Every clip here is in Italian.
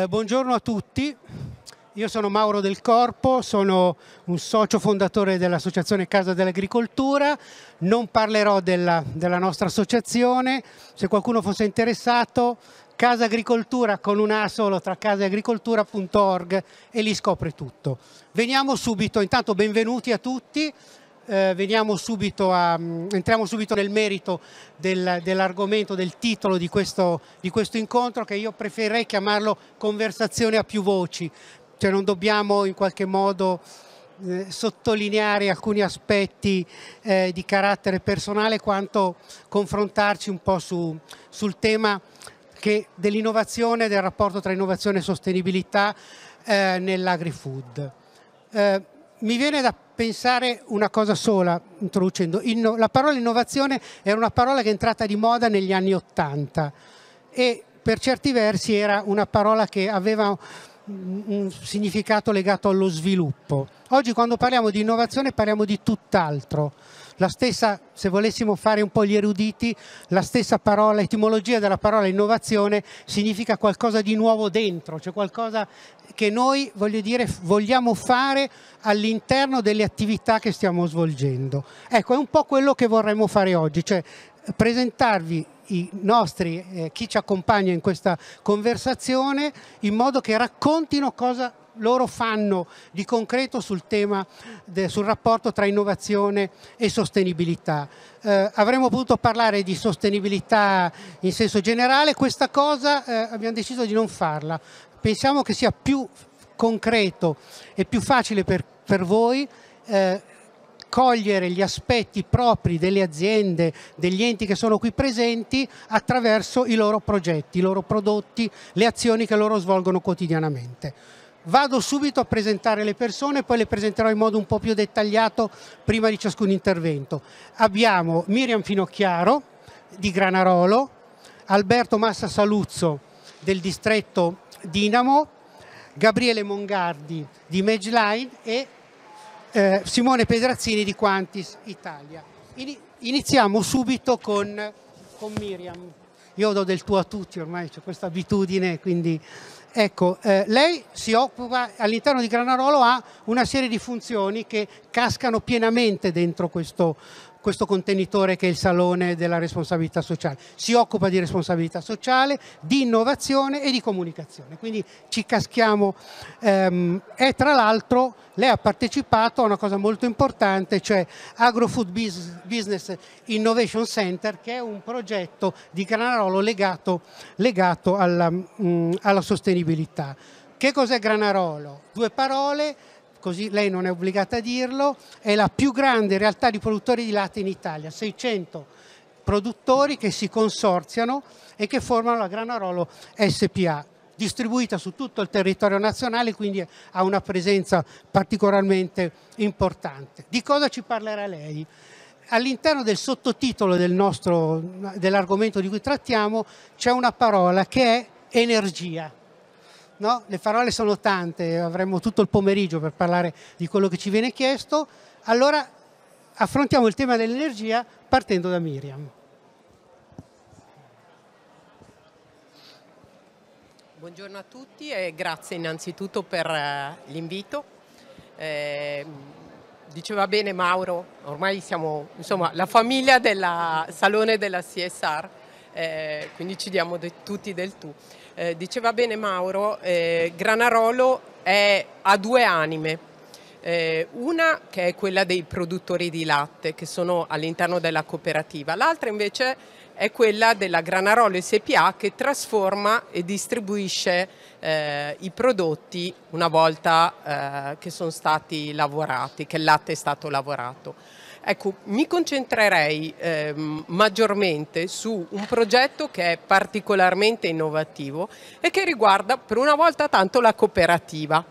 Eh, buongiorno a tutti, io sono Mauro Del Corpo, sono un socio fondatore dell'Associazione Casa dell'Agricoltura, non parlerò della, della nostra associazione, se qualcuno fosse interessato Casa Agricoltura con un A solo tra casaagricoltura.org e lì scopre tutto. Veniamo subito, intanto benvenuti a tutti, eh, subito a, mm, entriamo subito nel merito del, dell'argomento, del titolo di questo, di questo incontro che io preferirei chiamarlo conversazione a più voci, cioè non dobbiamo in qualche modo eh, sottolineare alcuni aspetti eh, di carattere personale quanto confrontarci un po' su, sul tema dell'innovazione, del rapporto tra innovazione e sostenibilità eh, nell'agri-food. Eh, mi viene da pensare una cosa sola, introducendo. Inno, la parola innovazione era una parola che è entrata di moda negli anni Ottanta e per certi versi era una parola che aveva un significato legato allo sviluppo. Oggi quando parliamo di innovazione parliamo di tutt'altro la stessa, se volessimo fare un po' gli eruditi, la stessa parola, etimologia della parola innovazione significa qualcosa di nuovo dentro, cioè qualcosa che noi, voglio dire, vogliamo fare all'interno delle attività che stiamo svolgendo. Ecco, è un po' quello che vorremmo fare oggi, cioè presentarvi i nostri, eh, chi ci accompagna in questa conversazione, in modo che raccontino cosa loro fanno di concreto sul tema, de, sul rapporto tra innovazione e sostenibilità. Eh, avremmo potuto parlare di sostenibilità in senso generale, questa cosa eh, abbiamo deciso di non farla. Pensiamo che sia più concreto e più facile per, per voi eh, cogliere gli aspetti propri delle aziende, degli enti che sono qui presenti attraverso i loro progetti, i loro prodotti, le azioni che loro svolgono quotidianamente. Vado subito a presentare le persone, poi le presenterò in modo un po' più dettagliato prima di ciascun intervento. Abbiamo Miriam Finocchiaro di Granarolo, Alberto Massa Saluzzo del distretto Dinamo, Gabriele Mongardi di Medline e eh, Simone Pedrazzini di Quantis Italia. Iniziamo subito con, con Miriam. Io do del tuo a tutti ormai, c'è questa abitudine, quindi Ecco, eh, lei si occupa all'interno di Granarolo ha una serie di funzioni che cascano pienamente dentro questo questo contenitore che è il salone della responsabilità sociale. Si occupa di responsabilità sociale, di innovazione e di comunicazione, quindi ci caschiamo. Ehm, e tra l'altro lei ha partecipato a una cosa molto importante, cioè Agrofood Business Innovation Center, che è un progetto di Granarolo legato, legato alla, mh, mm, alla sostenibilità. Che cos'è Granarolo? Due parole così lei non è obbligata a dirlo, è la più grande realtà di produttori di latte in Italia, 600 produttori che si consorziano e che formano la Granarolo SPA, distribuita su tutto il territorio nazionale, quindi ha una presenza particolarmente importante. Di cosa ci parlerà lei? all'interno del sottotitolo del dell'argomento di cui trattiamo c'è una parola che è energia. No, le parole sono tante, avremmo tutto il pomeriggio per parlare di quello che ci viene chiesto. Allora affrontiamo il tema dell'energia partendo da Miriam. Buongiorno a tutti e grazie innanzitutto per eh, l'invito. Eh, diceva bene Mauro, ormai siamo insomma, la famiglia del Salone della CSR, eh, quindi ci diamo de tutti del tu. Eh, diceva bene Mauro, eh, Granarolo è, ha due anime. Eh, una che è quella dei produttori di latte che sono all'interno della cooperativa, l'altra invece è quella della Granarolo SPA che trasforma e distribuisce eh, i prodotti una volta eh, che sono stati lavorati, che il latte è stato lavorato. Ecco, mi concentrerei eh, maggiormente su un progetto che è particolarmente innovativo e che riguarda per una volta tanto la cooperativa.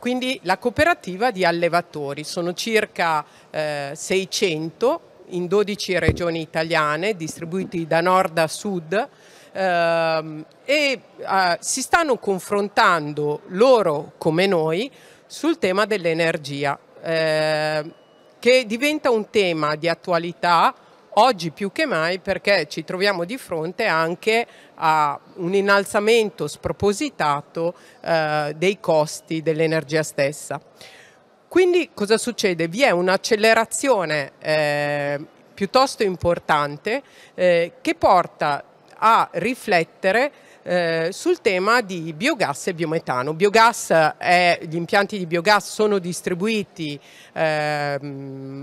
Quindi la cooperativa di allevatori, sono circa eh, 600 in 12 regioni italiane, distribuiti da nord a sud, ehm, eh, e si stanno confrontando loro come noi sul tema dell'energia ehm, che diventa un tema di attualità oggi più che mai perché ci troviamo di fronte anche a un innalzamento spropositato eh, dei costi dell'energia stessa. Quindi cosa succede? Vi è un'accelerazione eh, piuttosto importante eh, che porta a riflettere eh, sul tema di biogas e biometano. Biogas è, eh, gli impianti di biogas sono distribuiti eh,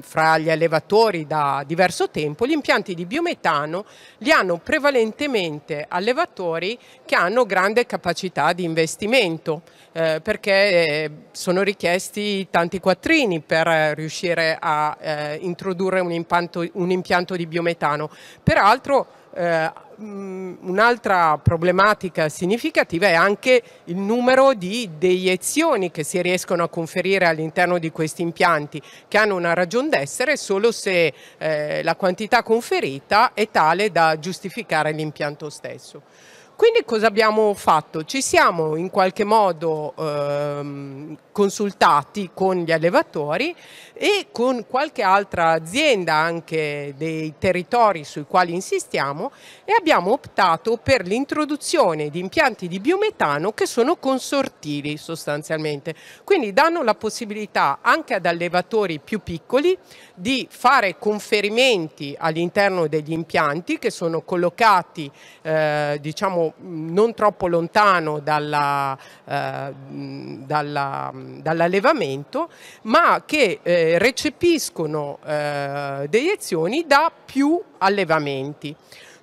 fra gli allevatori da diverso tempo, gli impianti di biometano li hanno prevalentemente allevatori che hanno grande capacità di investimento eh, perché eh, sono richiesti tanti quattrini per riuscire a introdurre un impianto, un impianto di biometano. Peraltro eh, mm, un'altra problematica significativa è anche il numero di deiezioni che si riescono a conferire all'interno di questi impianti, che hanno una ragione d'essere solo se eh, la quantità conferita è tale da giustificare l'impianto stesso. Quindi cosa abbiamo fatto? Ci siamo in qualche modo ehm, consultati con gli allevatori e con qualche altra azienda anche dei territori sui quali insistiamo e abbiamo optato per l'introduzione di impianti di biometano che sono consortili sostanzialmente. Quindi danno la possibilità anche ad allevatori più piccoli di fare conferimenti all'interno degli impianti che sono collocati eh, diciamo non troppo lontano dalla, eh, dalla, dall'allevamento, ma che eh, recepiscono eh, deiezioni da più allevamenti.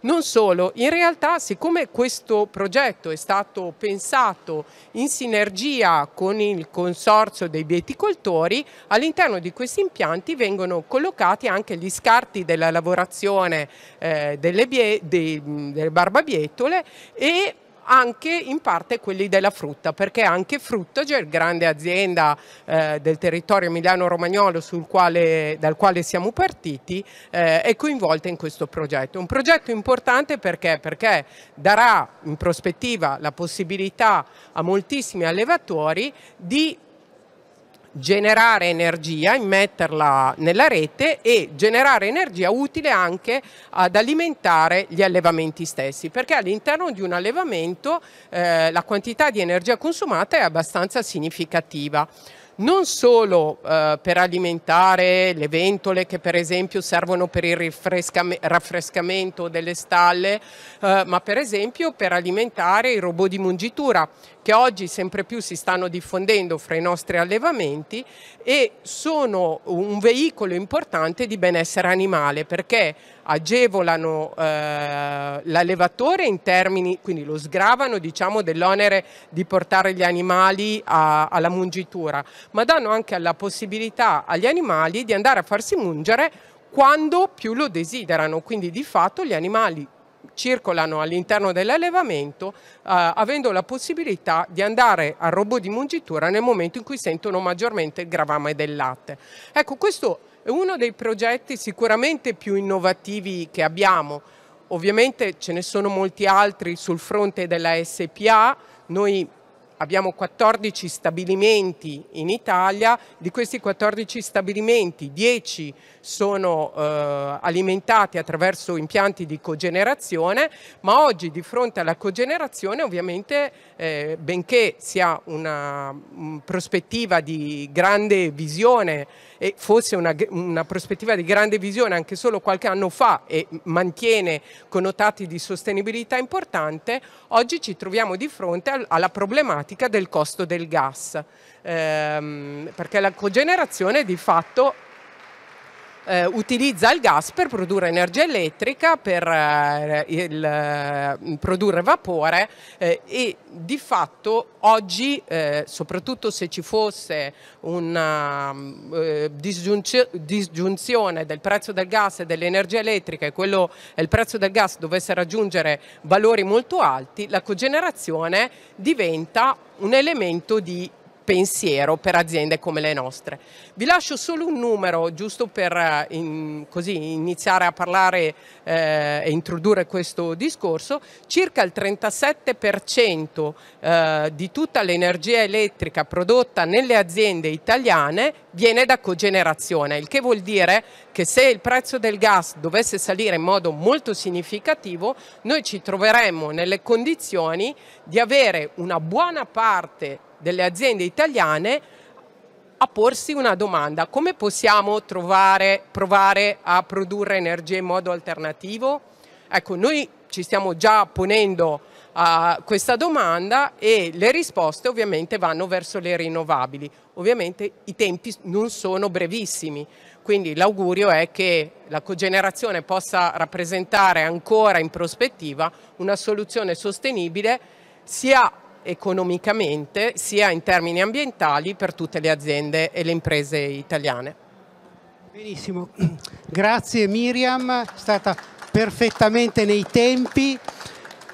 Non solo, in realtà siccome questo progetto è stato pensato in sinergia con il consorzio dei bieticoltori, all'interno di questi impianti vengono collocati anche gli scarti della lavorazione eh, delle, bie, dei, delle barbabietole e anche in parte quelli della frutta, perché anche Fruttager, grande azienda eh, del territorio Milano-Romagnolo quale, dal quale siamo partiti, eh, è coinvolta in questo progetto. Un progetto importante perché? perché darà in prospettiva la possibilità a moltissimi allevatori di generare energia, immetterla nella rete e generare energia utile anche ad alimentare gli allevamenti stessi, perché all'interno di un allevamento eh, la quantità di energia consumata è abbastanza significativa non solo eh, per alimentare le ventole che per esempio servono per il raffrescamento delle stalle, eh, ma per esempio per alimentare i robot di mungitura che oggi sempre più si stanno diffondendo fra i nostri allevamenti e sono un veicolo importante di benessere animale perché agevolano eh, l'allevatore in termini, quindi lo sgravano diciamo, dell'onere di portare gli animali a, alla mungitura, ma danno anche la possibilità agli animali di andare a farsi mungere quando più lo desiderano, quindi di fatto gli animali circolano all'interno dell'allevamento eh, avendo la possibilità di andare al robot di mungitura nel momento in cui sentono maggiormente il gravame del latte. Ecco, questo è uno dei progetti sicuramente più innovativi che abbiamo. Ovviamente ce ne sono molti altri sul fronte della SPA, noi abbiamo 14 stabilimenti in Italia, di questi 14 stabilimenti 10 sono eh, alimentati attraverso impianti di cogenerazione, ma oggi di fronte alla cogenerazione ovviamente eh, benché sia una mh, mm, prospettiva di grande visione e fosse una, una prospettiva di grande visione anche solo qualche anno fa e mantiene connotati di sostenibilità importante, oggi ci troviamo di fronte alla problematica del costo del gas, ehm, perché la cogenerazione di fatto eh, utilizza il gas per produrre energia elettrica, per eh, il, eh, produrre vapore eh, e di fatto oggi, eh, soprattutto se ci fosse una disgiunzio disgiunzione del prezzo del gas e dell'energia elettrica e quello, il prezzo del gas dovesse raggiungere valori molto alti, la cogenerazione diventa un elemento di pensiero per aziende come le nostre. Vi lascio solo un numero, giusto per eh, in, così iniziare a parlare eh, e introdurre questo discorso, circa il 37% eh, di tutta l'energia elettrica prodotta nelle aziende italiane viene da cogenerazione, il che vuol dire che se il prezzo del gas dovesse salire in modo molto significativo, noi ci troveremmo nelle condizioni di avere una buona parte delle aziende italiane a porsi una domanda, come possiamo trovare, provare a produrre energia in modo alternativo? Ecco, noi ci stiamo già ponendo uh, questa domanda e le risposte ovviamente vanno verso le rinnovabili. Ovviamente i tempi non sono brevissimi, quindi l'augurio è che la cogenerazione possa rappresentare ancora in prospettiva una soluzione sostenibile sia economicamente sia in termini ambientali per tutte le aziende e le imprese italiane. Benissimo, grazie Miriam, è stata perfettamente nei tempi.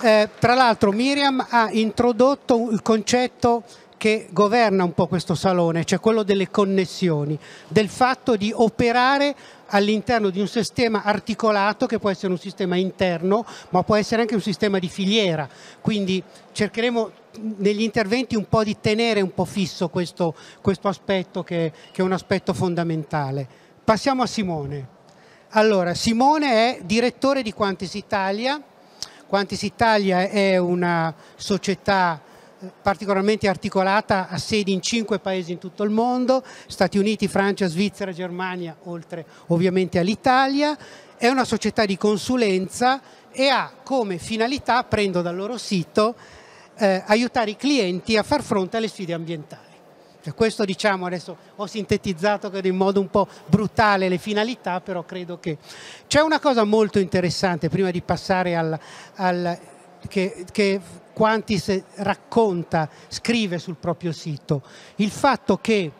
Eh, tra l'altro Miriam ha introdotto il concetto che governa un po' questo salone, cioè quello delle connessioni, del fatto di operare all'interno di un sistema articolato che può essere un sistema interno, ma può essere anche un sistema di filiera. Quindi cercheremo negli interventi un po' di tenere un po' fisso questo, questo aspetto che, che, è un aspetto fondamentale. Passiamo a Simone. Allora, Simone è direttore di Quantis Italia. Quantis Italia è una società eh, particolarmente articolata ha sedi in cinque paesi in tutto il mondo, Stati Uniti, Francia, Svizzera, Germania, oltre ovviamente all'Italia, è una società di consulenza e ha come finalità, prendo dal loro sito, eh, aiutare i clienti a far fronte alle sfide ambientali. Cioè, questo diciamo adesso ho sintetizzato in modo un po' brutale le finalità, però credo che c'è una cosa molto interessante prima di passare al, al che, che Quantis racconta, scrive sul proprio sito, il fatto che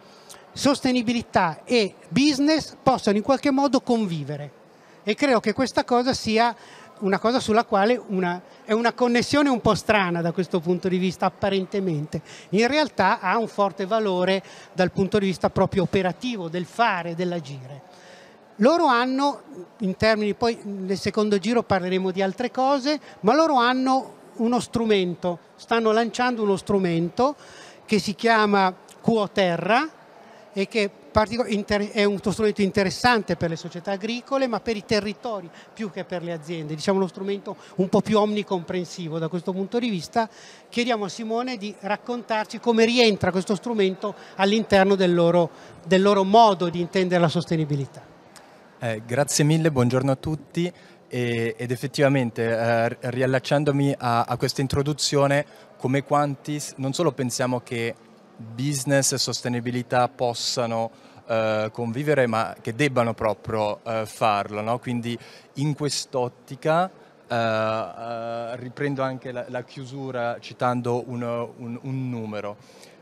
sostenibilità e business possano in qualche modo convivere e credo che questa cosa sia una cosa sulla quale una, è una connessione un po' strana da questo punto di vista apparentemente, in realtà ha un forte valore dal punto di vista proprio operativo, del fare, dell'agire. Loro hanno, in termini poi nel secondo giro parleremo di altre cose, ma loro hanno uno strumento, stanno lanciando uno strumento che si chiama Terra, e che è uno strumento interessante per le società agricole ma per i territori più che per le aziende, diciamo uno strumento un po' più omnicomprensivo da questo punto di vista, chiediamo a Simone di raccontarci come rientra questo strumento all'interno del loro, del loro modo di intendere la sostenibilità. Eh, grazie mille, buongiorno a tutti ed effettivamente eh, riallacciandomi a, a, questa introduzione come quanti non solo pensiamo che business e sostenibilità possano eh, convivere, ma che debbano proprio eh, farlo. No? Quindi in quest'ottica eh, eh riprendo anche la, la chiusura citando un, un, un numero.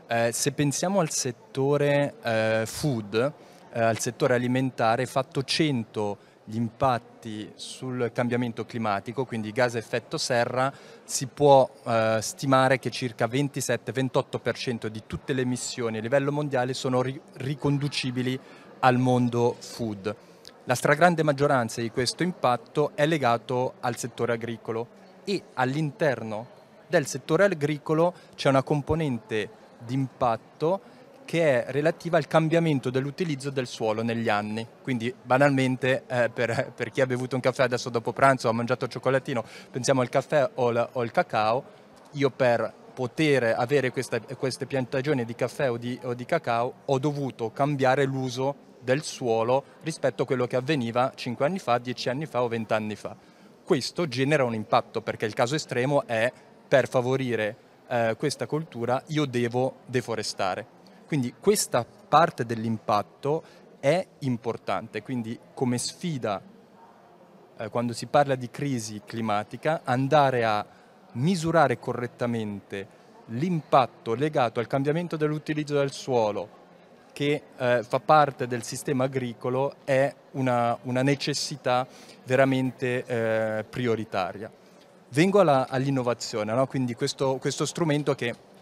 Eh, se pensiamo al settore eh, food, al settore alimentare, fatto 100 gli impatti sul cambiamento climatico, quindi gas a effetto serra, si può eh, stimare che circa 27-28% di tutte le emissioni a livello mondiale sono ri- riconducibili al mondo food. La stragrande maggioranza di questo impatto è legato al settore agricolo e all'interno del settore agricolo c'è una componente di impatto che è relativa al cambiamento dell'utilizzo del suolo negli anni. Quindi banalmente eh, per, per, chi ha bevuto un caffè adesso dopo pranzo, ha mangiato cioccolatino, pensiamo al caffè o al, o al cacao, io per poter avere questa, queste piantagioni di caffè o di, o di cacao ho dovuto cambiare l'uso del suolo rispetto a quello che avveniva 5 anni fa, 10 anni fa o 20 anni fa. Questo genera un impatto perché il caso estremo è per favorire eh, questa cultura io devo deforestare quindi questa parte dell'impatto è importante, quindi come sfida eh, quando si parla di crisi climatica andare a misurare correttamente l'impatto legato al cambiamento dell'utilizzo del suolo che eh, fa parte del sistema agricolo è una, una necessità veramente eh, prioritaria. Vengo alla, all'innovazione, no? quindi questo, questo strumento che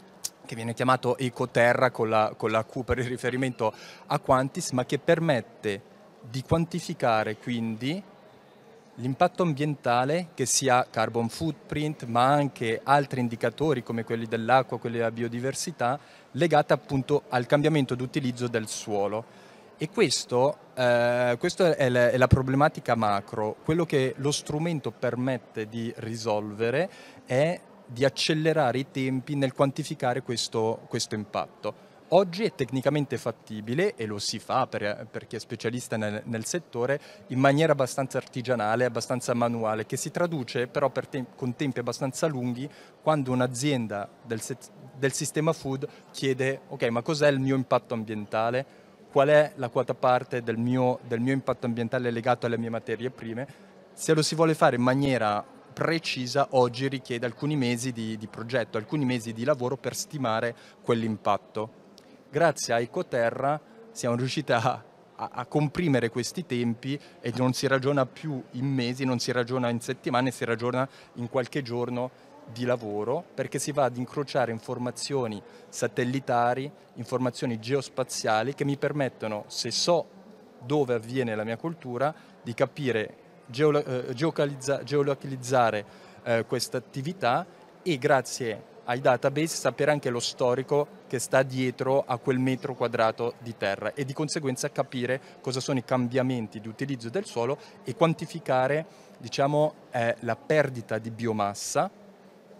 che viene chiamato ecoterra con la, con la Q per il riferimento a Quantis, ma che permette di quantificare quindi L'impatto ambientale, che sia carbon footprint, ma anche altri indicatori come quelli dell'acqua, quelli della biodiversità, legata appunto al cambiamento d'utilizzo del suolo. E questo, eh, questa è la, è la problematica macro. Quello che lo strumento permette di risolvere è di accelerare i tempi nel quantificare questo, questo impatto. Oggi è tecnicamente fattibile e lo si fa per, per chi è specialista nel, nel, settore in maniera abbastanza artigianale, abbastanza manuale, che si traduce però te, con tempi abbastanza lunghi quando un'azienda del, del sistema food chiede ok ma cos'è il mio impatto ambientale, qual è la quota parte del mio, del mio impatto ambientale legato alle mie materie prime, se lo si vuole fare in maniera precisa oggi richiede alcuni mesi di, di progetto, alcuni mesi di lavoro per stimare quell'impatto. Grazie a Ecoterra siamo riusciti a a, comprimere questi tempi e non si ragiona più in mesi, non si ragiona in settimane, si ragiona in qualche giorno di lavoro perché si va ad incrociare informazioni satellitari, informazioni geospaziali che mi permettono, se so dove avviene la mia cultura, di capire eh, geolocalizzare eh, questa attività e grazie ai database sapere anche lo storico che sta dietro a quel metro quadrato di terra e di conseguenza capire cosa sono i cambiamenti di utilizzo del suolo e quantificare diciamo, eh, la perdita di biomassa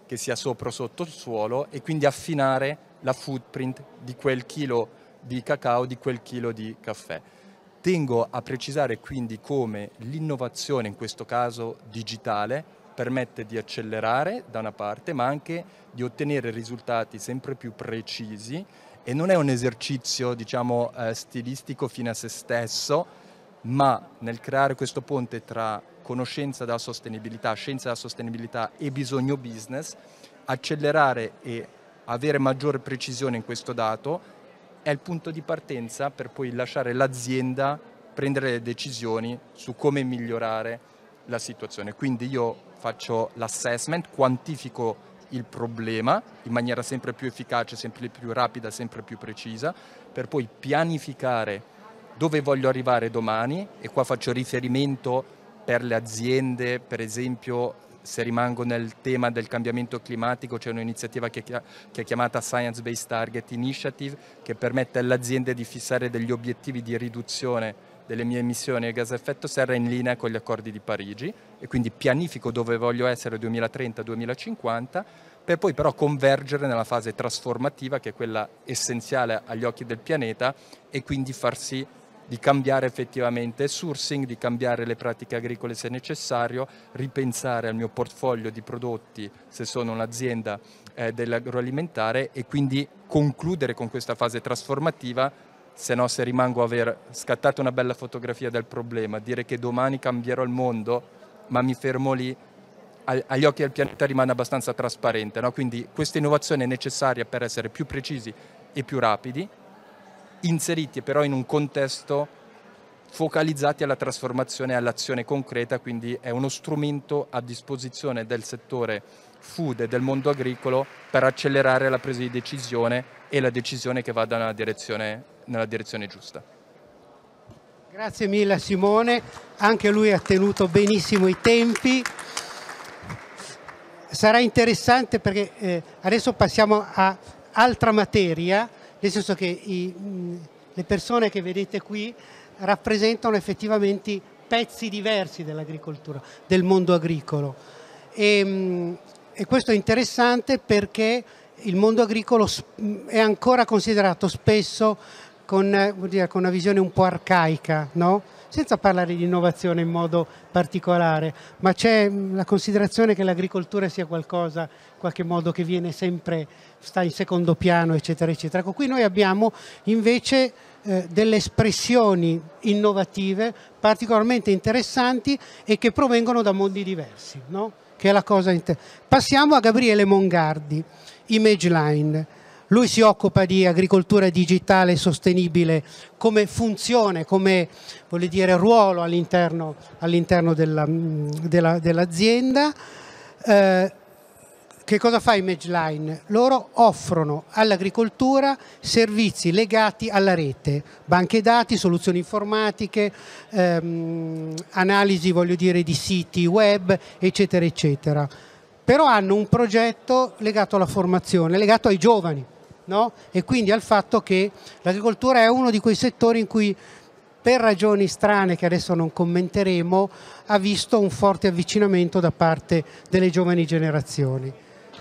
che sia sopra o sotto il suolo e quindi affinare la footprint di quel chilo di cacao, di quel chilo di caffè. Tengo a precisare quindi come l'innovazione, in questo caso digitale, permette di accelerare da una parte, ma anche di ottenere risultati sempre più precisi e non è un esercizio, diciamo, eh, stilistico fine a se stesso, ma nel creare questo ponte tra conoscenza della sostenibilità, scienza della sostenibilità e bisogno business, accelerare e avere maggiore precisione in questo dato è il punto di partenza per poi lasciare l'azienda prendere le decisioni su come migliorare la situazione. Quindi io faccio l'assessment, quantifico il problema in maniera sempre più efficace, sempre più rapida, sempre più precisa, per poi pianificare dove voglio arrivare domani e qua faccio riferimento per le aziende, per esempio se rimango nel tema del cambiamento climatico, c'è un'iniziativa che, è chiamata Science Based Target Initiative che permette alle aziende di fissare degli obiettivi di riduzione delle mie emissioni a gas a effetto serra in linea con gli accordi di Parigi e quindi pianifico dove voglio essere 2030-2050 per poi però convergere nella fase trasformativa che è quella essenziale agli occhi del pianeta e quindi far sì di cambiare effettivamente il sourcing, di cambiare le pratiche agricole se necessario, ripensare al mio portfolio di prodotti se sono un'azienda eh, dell'agroalimentare e quindi concludere con questa fase trasformativa, se no se rimango a aver scattato una bella fotografia del problema, dire che domani cambierò il mondo, ma mi fermo lì, agli occhi del pianeta rimane abbastanza trasparente. No? Quindi questa innovazione è necessaria per essere più precisi e più rapidi, inseriti però in un contesto focalizzati alla trasformazione e all'azione concreta, quindi è uno strumento a disposizione del settore food e del mondo agricolo per accelerare la presa di decisione e la decisione che vada nella direzione, nella direzione giusta. Grazie mille a Simone, anche lui ha tenuto benissimo i tempi. Sarà interessante perché eh, adesso passiamo a altra materia nel senso che i, le persone che vedete qui rappresentano effettivamente pezzi diversi dell'agricoltura, del mondo agricolo. E, e questo è interessante perché il mondo agricolo è ancora considerato spesso con, dire, con una visione un po' arcaica, no? senza parlare di innovazione in modo particolare, ma c'è la considerazione che l'agricoltura sia qualcosa qualche modo che viene sempre, sta in secondo piano, eccetera, eccetera. Ecco, qui noi abbiamo invece eh, delle espressioni innovative particolarmente interessanti e che provengono da mondi diversi, no? che è la cosa inter... Passiamo a Gabriele Mongardi, ImageLine. Lui si occupa di agricoltura digitale sostenibile come funzione, come vuole dire, ruolo all'interno, all dell'azienda. eh, che cosa fa ImageLine? Loro offrono all'agricoltura servizi legati alla rete, banche dati, soluzioni informatiche, ehm, analisi dire, di siti web, eccetera, eccetera. Però hanno un progetto legato alla formazione, legato ai giovani no? e quindi al fatto che l'agricoltura è uno di quei settori in cui per ragioni strane che adesso non commenteremo, ha visto un forte avvicinamento da parte delle giovani generazioni.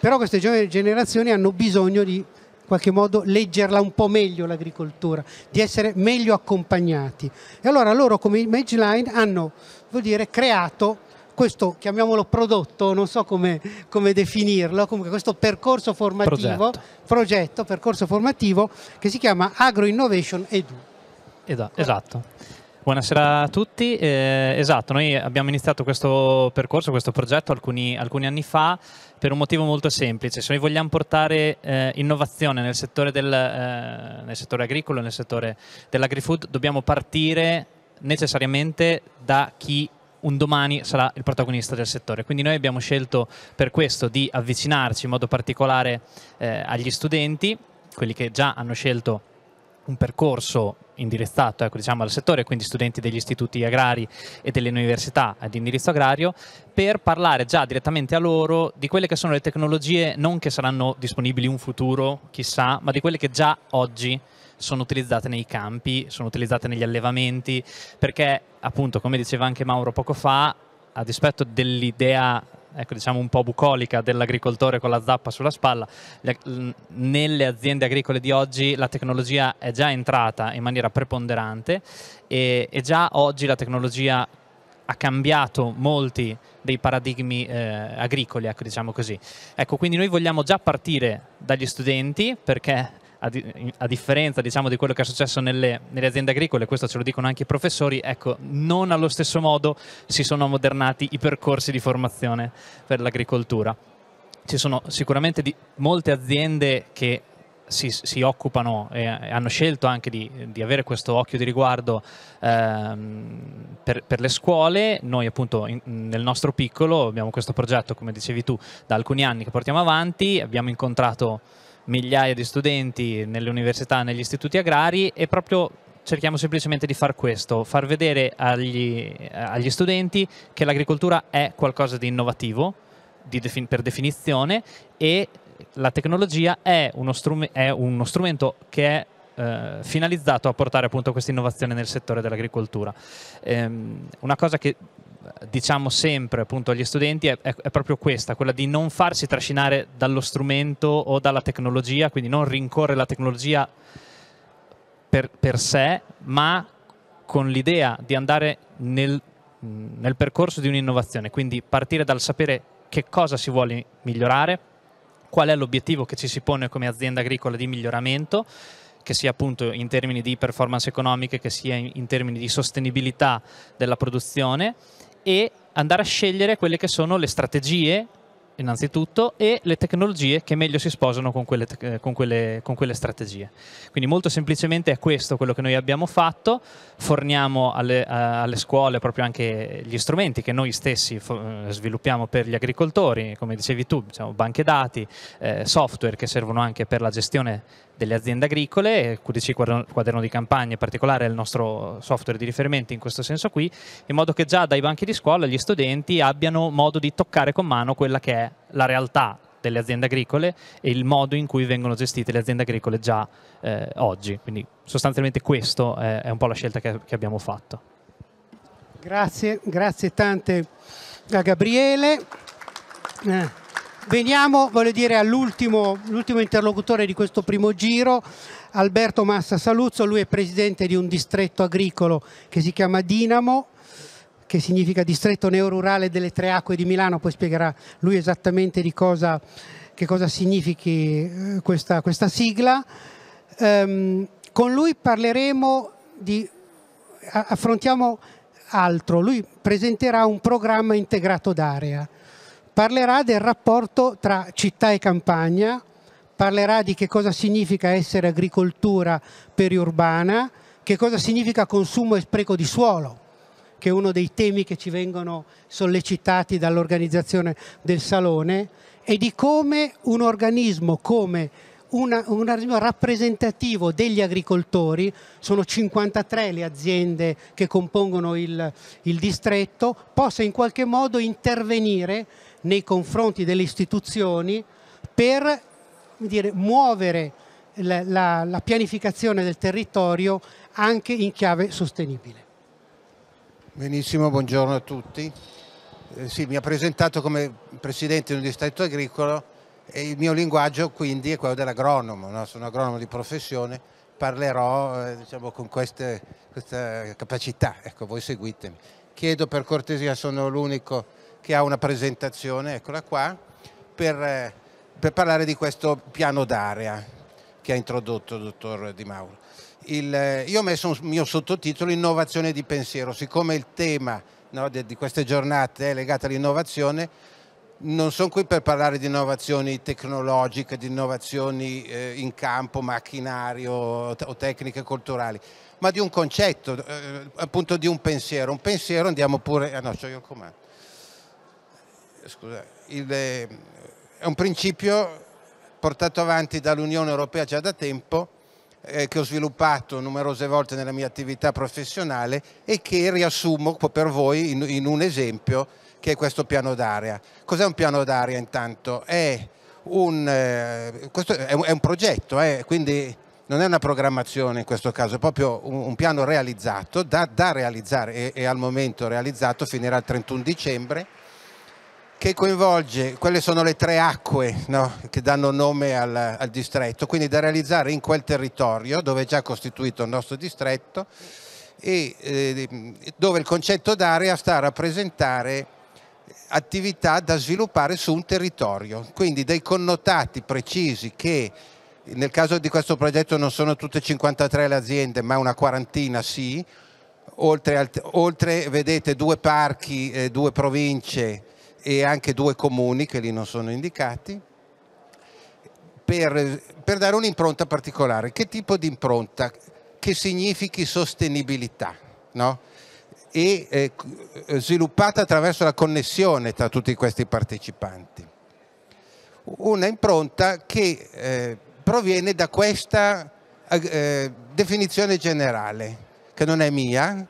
Però queste giovani generazioni hanno bisogno di in qualche modo leggerla un po' meglio l'agricoltura, di essere meglio accompagnati. E allora loro come Image Line hanno, vuol dire, creato questo, chiamiamolo prodotto, non so come, come definirlo, comunque questo percorso formativo, progetto. progetto percorso formativo che si chiama Agro Innovation Edu. Esatto. esatto. Buonasera a tutti, eh, esatto, noi abbiamo iniziato questo percorso, questo progetto alcuni, alcuni anni fa per un motivo molto semplice. Se noi vogliamo portare eh, innovazione nel settore, del, eh, nel settore agricolo, nel settore dell'agrifood, dobbiamo partire necessariamente da chi un domani sarà il protagonista del settore. Quindi noi abbiamo scelto per questo di avvicinarci in modo particolare eh, agli studenti, quelli che già hanno scelto un percorso indirizzato ecco, diciamo, al settore, quindi studenti degli istituti agrari e delle università di indirizzo agrario, per parlare già direttamente a loro di quelle che sono le tecnologie non che saranno disponibili in un futuro, chissà, ma di quelle che già oggi sono utilizzate nei campi, sono utilizzate negli allevamenti, perché appunto, come diceva anche Mauro poco fa, a dispetto dell'idea ecco, diciamo un po' bucolica dell'agricoltore con la zappa sulla spalla, nelle aziende agricole di oggi la tecnologia è già entrata in maniera preponderante e, e già oggi la tecnologia ha cambiato molti dei paradigmi eh, agricoli, ecco, diciamo così. Ecco, quindi noi vogliamo già partire dagli studenti perché a, di- a differenza diciamo, di quello che è successo nelle, nelle, aziende agricole, questo ce lo dicono anche i professori, ecco, non allo stesso modo si sono modernati i percorsi di formazione per l'agricoltura. Ci sono sicuramente di- molte aziende che si, si, occupano e hanno scelto anche di, di avere questo occhio di riguardo ehm, per, per, le scuole. Noi appunto in, nel nostro piccolo abbiamo questo progetto, come dicevi tu, da alcuni anni che portiamo avanti, abbiamo incontrato migliaia di studenti nelle università, negli istituti agrari e proprio cerchiamo semplicemente di far questo, far vedere agli, agli studenti che l'agricoltura è qualcosa di innovativo di defin per definizione e la tecnologia è uno, strum è uno strumento che è eh, finalizzato a portare appunto questa innovazione nel settore dell'agricoltura. Ehm, una cosa che diciamo sempre appunto agli studenti è, è, proprio questa, quella di non farsi trascinare dallo strumento o dalla tecnologia, quindi non rincorrere la tecnologia per, per sé, ma con l'idea di andare nel, nel percorso di un'innovazione, quindi partire dal sapere che cosa si vuole migliorare, qual è l'obiettivo che ci si pone come azienda agricola di miglioramento, che sia appunto in termini di performance economiche, che sia in termini di sostenibilità della produzione e andare a scegliere quelle che sono le strategie innanzitutto e le tecnologie che meglio si sposano con quelle, eh, con, quelle, con quelle, strategie. Quindi molto semplicemente è questo quello che noi abbiamo fatto, forniamo alle, eh, alle scuole proprio anche gli strumenti che noi stessi eh, sviluppiamo per gli agricoltori, come dicevi tu, diciamo, banche dati, eh, software che servono anche per la gestione delle aziende agricole, QDC quaderno, di campagna in particolare è il nostro software di riferimento in questo senso qui, in modo che già dai banchi di scuola gli studenti abbiano modo di toccare con mano quella che è la realtà delle aziende agricole e il modo in cui vengono gestite le aziende agricole già eh, oggi. Quindi sostanzialmente questo è, è, un po' la scelta che, che abbiamo fatto. Grazie, grazie tante a Gabriele. Eh. Veniamo, dire, all'ultimo, interlocutore di questo primo giro, Alberto Massa Saluzzo, lui è presidente di un distretto agricolo che si chiama Dinamo, che significa distretto neorurale delle tre acque di Milano, poi spiegherà lui esattamente di cosa, che cosa significhi eh, questa, questa sigla. Ehm, con lui parleremo di, affrontiamo altro, lui presenterà un programma integrato d'area parlerà del rapporto tra città e campagna, parlerà di che cosa significa essere agricoltura periurbana, che cosa significa consumo e spreco di suolo, che è uno dei temi che ci vengono sollecitati dall'organizzazione del Salone, e di come un organismo come una, un organismo rappresentativo degli agricoltori, sono 53 le aziende che compongono il, il distretto, possa in qualche modo intervenire nei confronti delle istituzioni per dire, muovere la, la, la pianificazione del territorio anche in chiave sostenibile. Benissimo, buongiorno a tutti. Eh, sì, mi ha presentato come presidente di un distretto agricolo e il mio linguaggio quindi è quello dell'agronomo, no? sono agronomo di professione, parlerò eh, diciamo, con queste, questa capacità, ecco voi seguitemi. Chiedo per cortesia, sono l'unico che ha una presentazione, eccola qua, per, eh, per parlare di questo piano d'area che ha introdotto il dottor Di Mauro. Il, eh, io ho messo un mio sottotitolo Innovazione di pensiero, siccome il tema no, di, di queste giornate è legato all'innovazione, non sono qui per parlare di innovazioni tecnologiche, di innovazioni eh, in campo, macchinario o tecniche culturali, ma di un concetto, eh, appunto di un pensiero. Un pensiero, andiamo pure, ah no, c'ho io il comando scusa, il, eh, è un principio portato avanti dall'Unione Europea già da tempo, eh, che ho sviluppato numerose volte nella mia attività professionale e che riassumo per voi in, in un esempio che è questo piano d'area. Cos'è un piano d'area intanto? È un, eh, questo è un, è un progetto, eh, quindi non è una programmazione in questo caso, è proprio un, un piano realizzato, da, da realizzare e, e al momento realizzato, finirà il 31 dicembre che coinvolge, quelle sono le tre acque no? che danno nome al, al, distretto, quindi da realizzare in quel territorio dove è già costituito il nostro distretto e eh, dove il concetto d'area sta a rappresentare attività da sviluppare su un territorio, quindi dei connotati precisi che nel caso di questo progetto non sono tutte 53 le aziende ma una quarantina sì, oltre, oltre vedete due parchi, eh, due province, e anche due comuni che lì non sono indicati, per, per dare un'impronta particolare. Che tipo di impronta? Che significhi sostenibilità, no? E eh, eh sviluppata attraverso la connessione tra tutti questi partecipanti. Una impronta che eh, proviene da questa eh, eh definizione generale, che non è mia,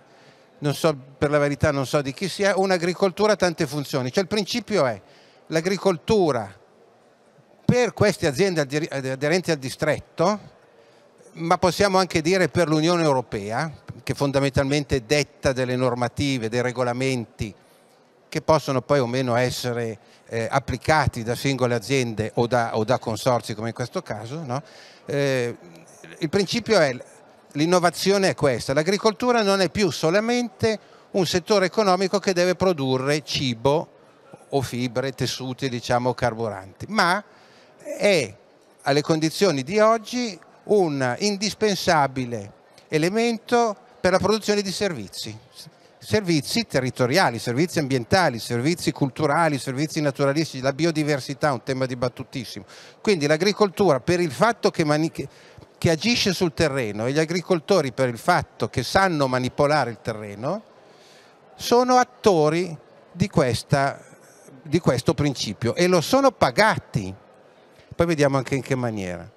non so per la verità non so di chi sia, un'agricoltura a tante funzioni. Cioè il principio è l'agricoltura per queste aziende aderenti al distretto, ma possiamo anche dire per l'Unione Europea, che fondamentalmente detta delle normative, dei regolamenti che possono poi o meno essere eh, applicati da singole aziende o da, o da, consorzi come in questo caso, no? eh, il principio è l'innovazione è questa, l'agricoltura non è più solamente un settore economico che deve produrre cibo o fibre, tessuti, diciamo carburanti, ma è alle condizioni di oggi un indispensabile elemento per la produzione di servizi, servizi territoriali, servizi ambientali, servizi culturali, servizi naturalistici, la biodiversità è un tema dibattutissimo. Quindi l'agricoltura per il fatto che, che agisce sul terreno e gli agricoltori per il fatto che sanno manipolare il terreno sono attori di, questa, di questo principio e lo sono pagati. Poi vediamo anche in che maniera.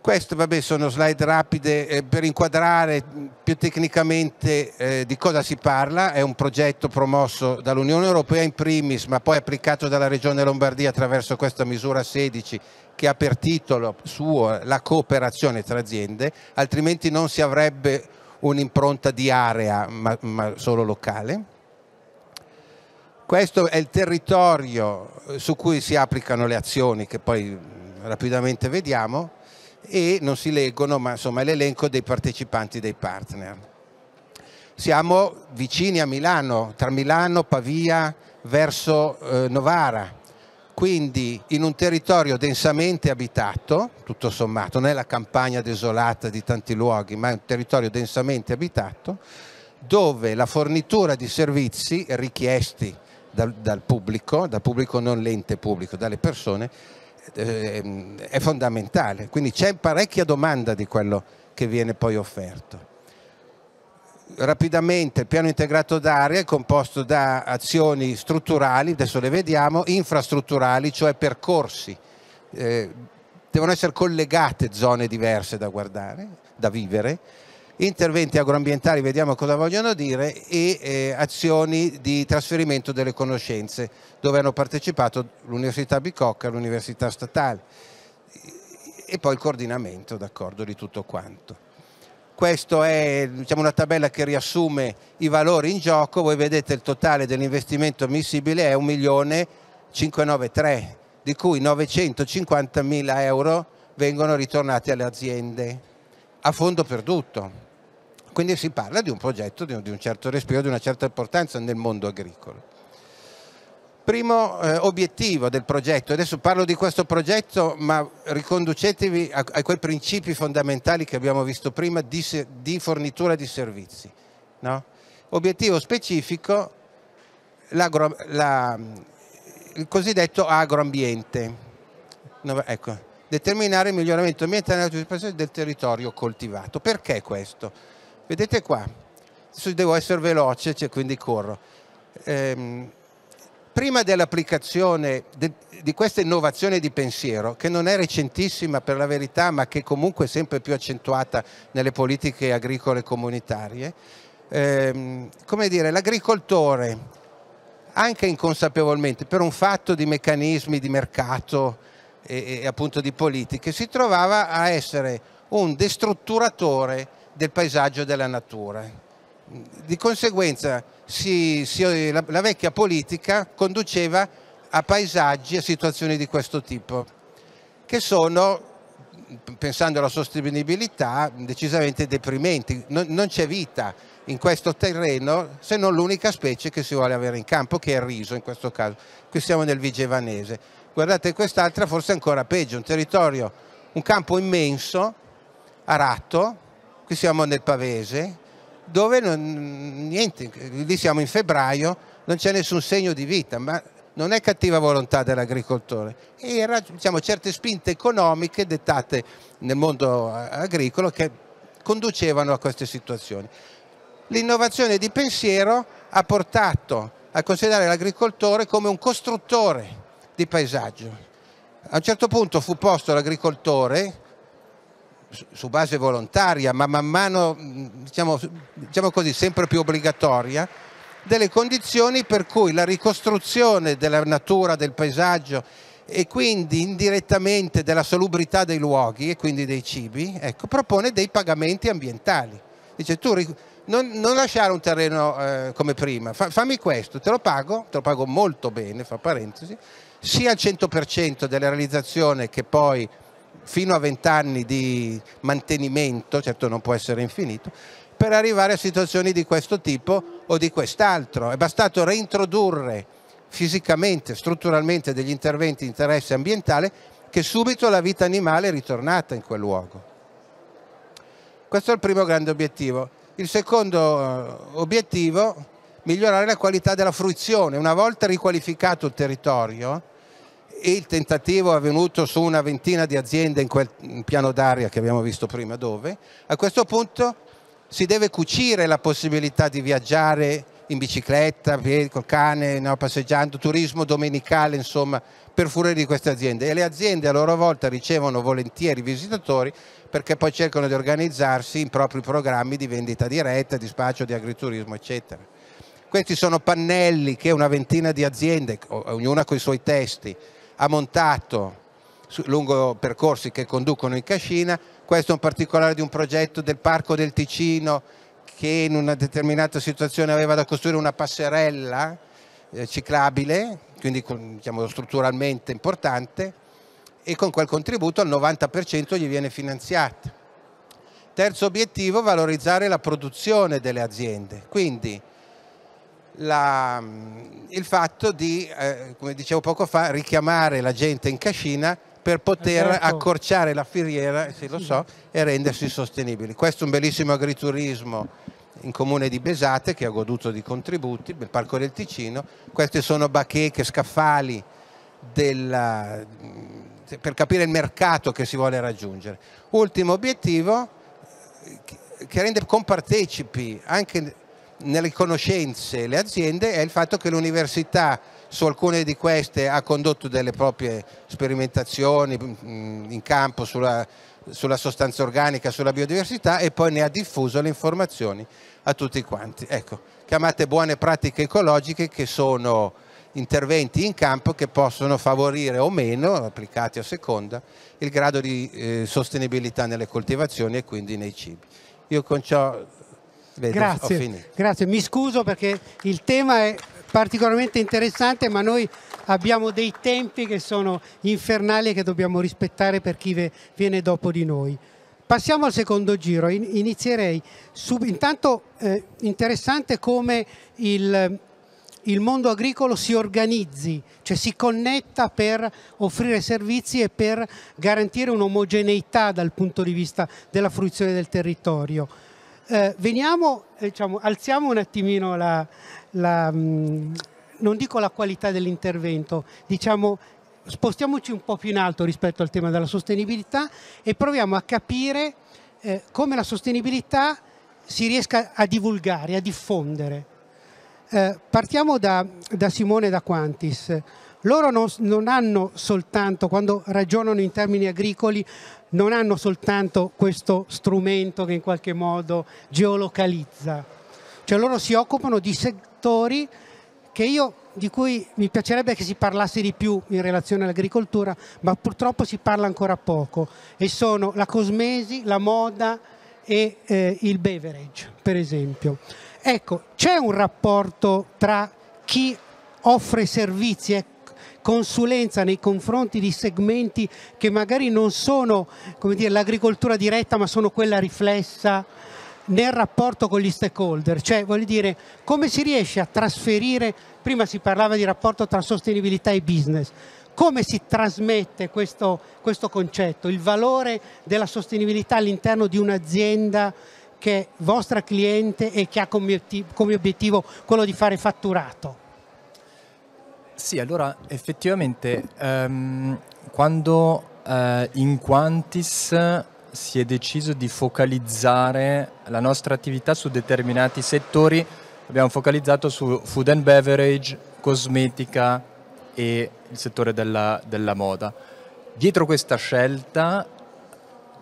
Queste vabbè, sono slide rapide eh, per inquadrare più tecnicamente eh, di cosa si parla, è un progetto promosso dall'Unione Europea in primis ma poi applicato dalla Regione Lombardia attraverso questa misura 16 che ha per titolo suo la cooperazione tra aziende, altrimenti non si avrebbe un'impronta di area ma, ma solo locale. Questo è il territorio su cui si applicano le azioni che poi rapidamente vediamo e non si leggono, ma insomma è l'elenco dei partecipanti dei partner. Siamo vicini a Milano, tra Milano, Pavia, verso eh, Novara, quindi in un territorio densamente abitato, tutto sommato, non è la campagna desolata di tanti luoghi, ma è un territorio densamente abitato, dove la fornitura di servizi richiesti dal, dal pubblico, dal pubblico non l'ente pubblico, dalle persone, è fondamentale, quindi c'è parecchia domanda di quello che viene poi offerto. Rapidamente il piano integrato d'aria è composto da azioni strutturali, adesso le vediamo, infrastrutturali, cioè percorsi. Eh, devono essere collegate zone diverse da guardare, da vivere, interventi agroambientali, vediamo cosa vogliono dire, e eh, azioni di trasferimento delle conoscenze, dove hanno partecipato l'Università Bicocca, e l'Università Statale e poi il coordinamento d'accordo di tutto quanto. Questa è diciamo, una tabella che riassume i valori in gioco, voi vedete il totale dell'investimento ammissibile è 1.593, di cui 950.000 euro vengono ritornati alle aziende a fondo perduto quindi si parla di un progetto di un certo respiro, di una certa importanza nel mondo agricolo primo eh, obiettivo del progetto, adesso parlo di questo progetto ma riconducetevi a, a quei principi fondamentali che abbiamo visto prima di, di fornitura di servizi. No? Obiettivo specifico, la, il cosiddetto agroambiente, no, ecco, determinare il miglioramento ambientale del territorio coltivato. Perché questo? Vedete qua, adesso devo essere veloce, cioè quindi corro. Ehm, prima dell'applicazione de, di questa innovazione di pensiero, che non è recentissima per la verità, ma che comunque è sempre più accentuata nelle politiche agricole comunitarie, ehm, come dire, l'agricoltore, anche inconsapevolmente, per un fatto di meccanismi di mercato e, e appunto di politiche, si trovava a essere un destrutturatore del paesaggio della natura. Di conseguenza si, si, la, la vecchia politica conduceva a paesaggi e situazioni di questo tipo, che sono, pensando alla sostenibilità, decisamente deprimenti. Non, non c'è vita in questo terreno se non l'unica specie che si vuole avere in campo, che è il riso in questo caso. Qui siamo nel Vigevanese. Guardate quest'altra, forse ancora peggio, un territorio, un campo immenso, arato, qui siamo nel Pavese, dove non, niente, lì siamo in febbraio, non c'è nessun segno di vita, ma non è cattiva volontà dell'agricoltore, era diciamo, certe spinte economiche dettate nel mondo agricolo che conducevano a queste situazioni. L'innovazione di pensiero ha portato a considerare l'agricoltore come un costruttore di paesaggio. A un certo punto fu posto l'agricoltore su base volontaria, ma man mano, diciamo, diciamo così, sempre più obbligatoria, delle condizioni per cui la ricostruzione della natura, del paesaggio e quindi indirettamente della salubrità dei luoghi e quindi dei cibi, ecco, propone dei pagamenti ambientali. Dice tu non, non lasciare un terreno eh, come prima, fa, fammi questo, te lo pago, te lo pago molto bene, fa parentesi, sia al 100% della realizzazione che poi fino a 20 anni di mantenimento, certo non può essere infinito, per arrivare a situazioni di questo tipo o di quest'altro. È bastato reintrodurre fisicamente, strutturalmente degli interventi di interesse ambientale che subito la vita animale è ritornata in quel luogo. Questo è il primo grande obiettivo. Il secondo eh, obiettivo, migliorare la qualità della fruizione. Una volta riqualificato il territorio, il tentativo è avvenuto su una ventina di aziende in quel piano d'aria che abbiamo visto prima dove, a questo punto si deve cucire la possibilità di viaggiare in bicicletta, col cane, no, passeggiando, turismo domenicale, insomma, per furia di queste aziende. E le aziende a loro volta ricevono volentieri visitatori perché poi cercano di organizzarsi in propri programmi di vendita diretta, di spaccio, di agriturismo, eccetera. Questi sono pannelli che una ventina di aziende, ognuna con i suoi testi, ha montato lungo percorsi che conducono in cascina, questo è un particolare di un progetto del Parco del Ticino che in una determinata situazione aveva da costruire una passerella eh, ciclabile, quindi diciamo, strutturalmente importante, e con quel contributo al 90% gli viene finanziato. Terzo obiettivo, valorizzare la produzione delle aziende, quindi la, il fatto di, eh, come dicevo poco fa, richiamare la gente in cascina per poter certo. accorciare la filiera, se lo so, e rendersi sostenibili. Questo è un bellissimo agriturismo in comune di Besate che ha goduto di contributi, il Parco del Ticino, queste sono bacheche, scaffali della, per capire il mercato che si vuole raggiungere. Ultimo obiettivo che rende compartecipi anche nelle conoscenze le aziende è il fatto che l'università su alcune di queste ha condotto delle proprie sperimentazioni mm, mm, in campo sulla, sulla sostanza organica, sulla biodiversità e poi ne ha diffuso le informazioni a tutti quanti. Ecco, chiamate buone pratiche ecologiche che sono interventi in campo che possono favorire o meno, applicati a seconda, il grado di eh, sostenibilità nelle coltivazioni e quindi nei cibi. Io con ciò Vedi, grazie, grazie, mi scuso perché il tema è particolarmente interessante, ma noi abbiamo dei tempi che sono infernali e che dobbiamo rispettare per chi viene dopo di noi. Passiamo al secondo giro, inizierei sub... intanto eh, interessante come il, il mondo agricolo si organizzi, cioè si connetta per offrire servizi e per garantire un'omogeneità dal punto di vista della fruizione del territorio. Eh, veniamo, eh, diciamo, alziamo un attimino la, la mh, mm, non dico la qualità dell'intervento, diciamo spostiamoci un po' più in alto rispetto al tema della sostenibilità e proviamo a capire eh, come la sostenibilità si riesca a divulgare, a diffondere. Eh, partiamo da, da Simone da Quantis. Loro non, non hanno soltanto, quando ragionano in termini agricoli, non hanno soltanto questo strumento che in qualche modo geolocalizza, cioè loro si occupano di settori che io di cui mi piacerebbe che si parlasse di più in relazione all'agricoltura, ma purtroppo si parla ancora poco, e sono la cosmesi, la moda e eh, il beverage, per esempio. Ecco, c'è un rapporto tra chi offre servizi e consulenza nei confronti di segmenti che magari non sono l'agricoltura diretta ma sono quella riflessa nel rapporto con gli stakeholder, cioè voglio dire come si riesce a trasferire, prima si parlava di rapporto tra sostenibilità e business, come si trasmette questo, questo concetto, il valore della sostenibilità all'interno di un'azienda che è vostra cliente e che ha come obiettivo quello di fare fatturato? Sì, allora effettivamente ehm, quando eh, in Quantis si è deciso di focalizzare la nostra attività su determinati settori, abbiamo focalizzato su food and beverage, cosmetica e il settore della, della moda. Dietro questa scelta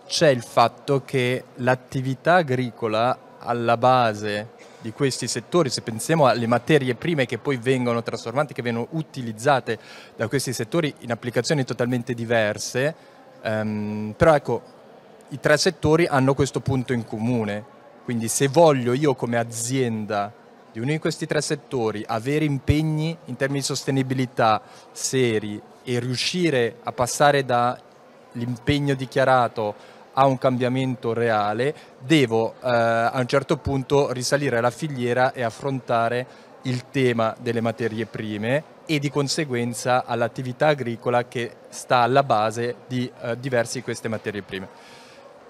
c'è il fatto che l'attività agricola alla base di questi settori, se pensiamo alle materie prime che poi vengono trasformate, che vengono utilizzate da questi settori in applicazioni totalmente diverse, ehm, però ecco, i tre settori hanno questo punto in comune, quindi se voglio io come azienda di uno di questi tre settori avere impegni in termini di sostenibilità seri e riuscire a passare dall'impegno dichiarato a un cambiamento reale, devo eh, a un certo punto risalire alla filiera e affrontare il tema delle materie prime e di conseguenza all'attività agricola che sta alla base di eh, diverse di queste materie prime.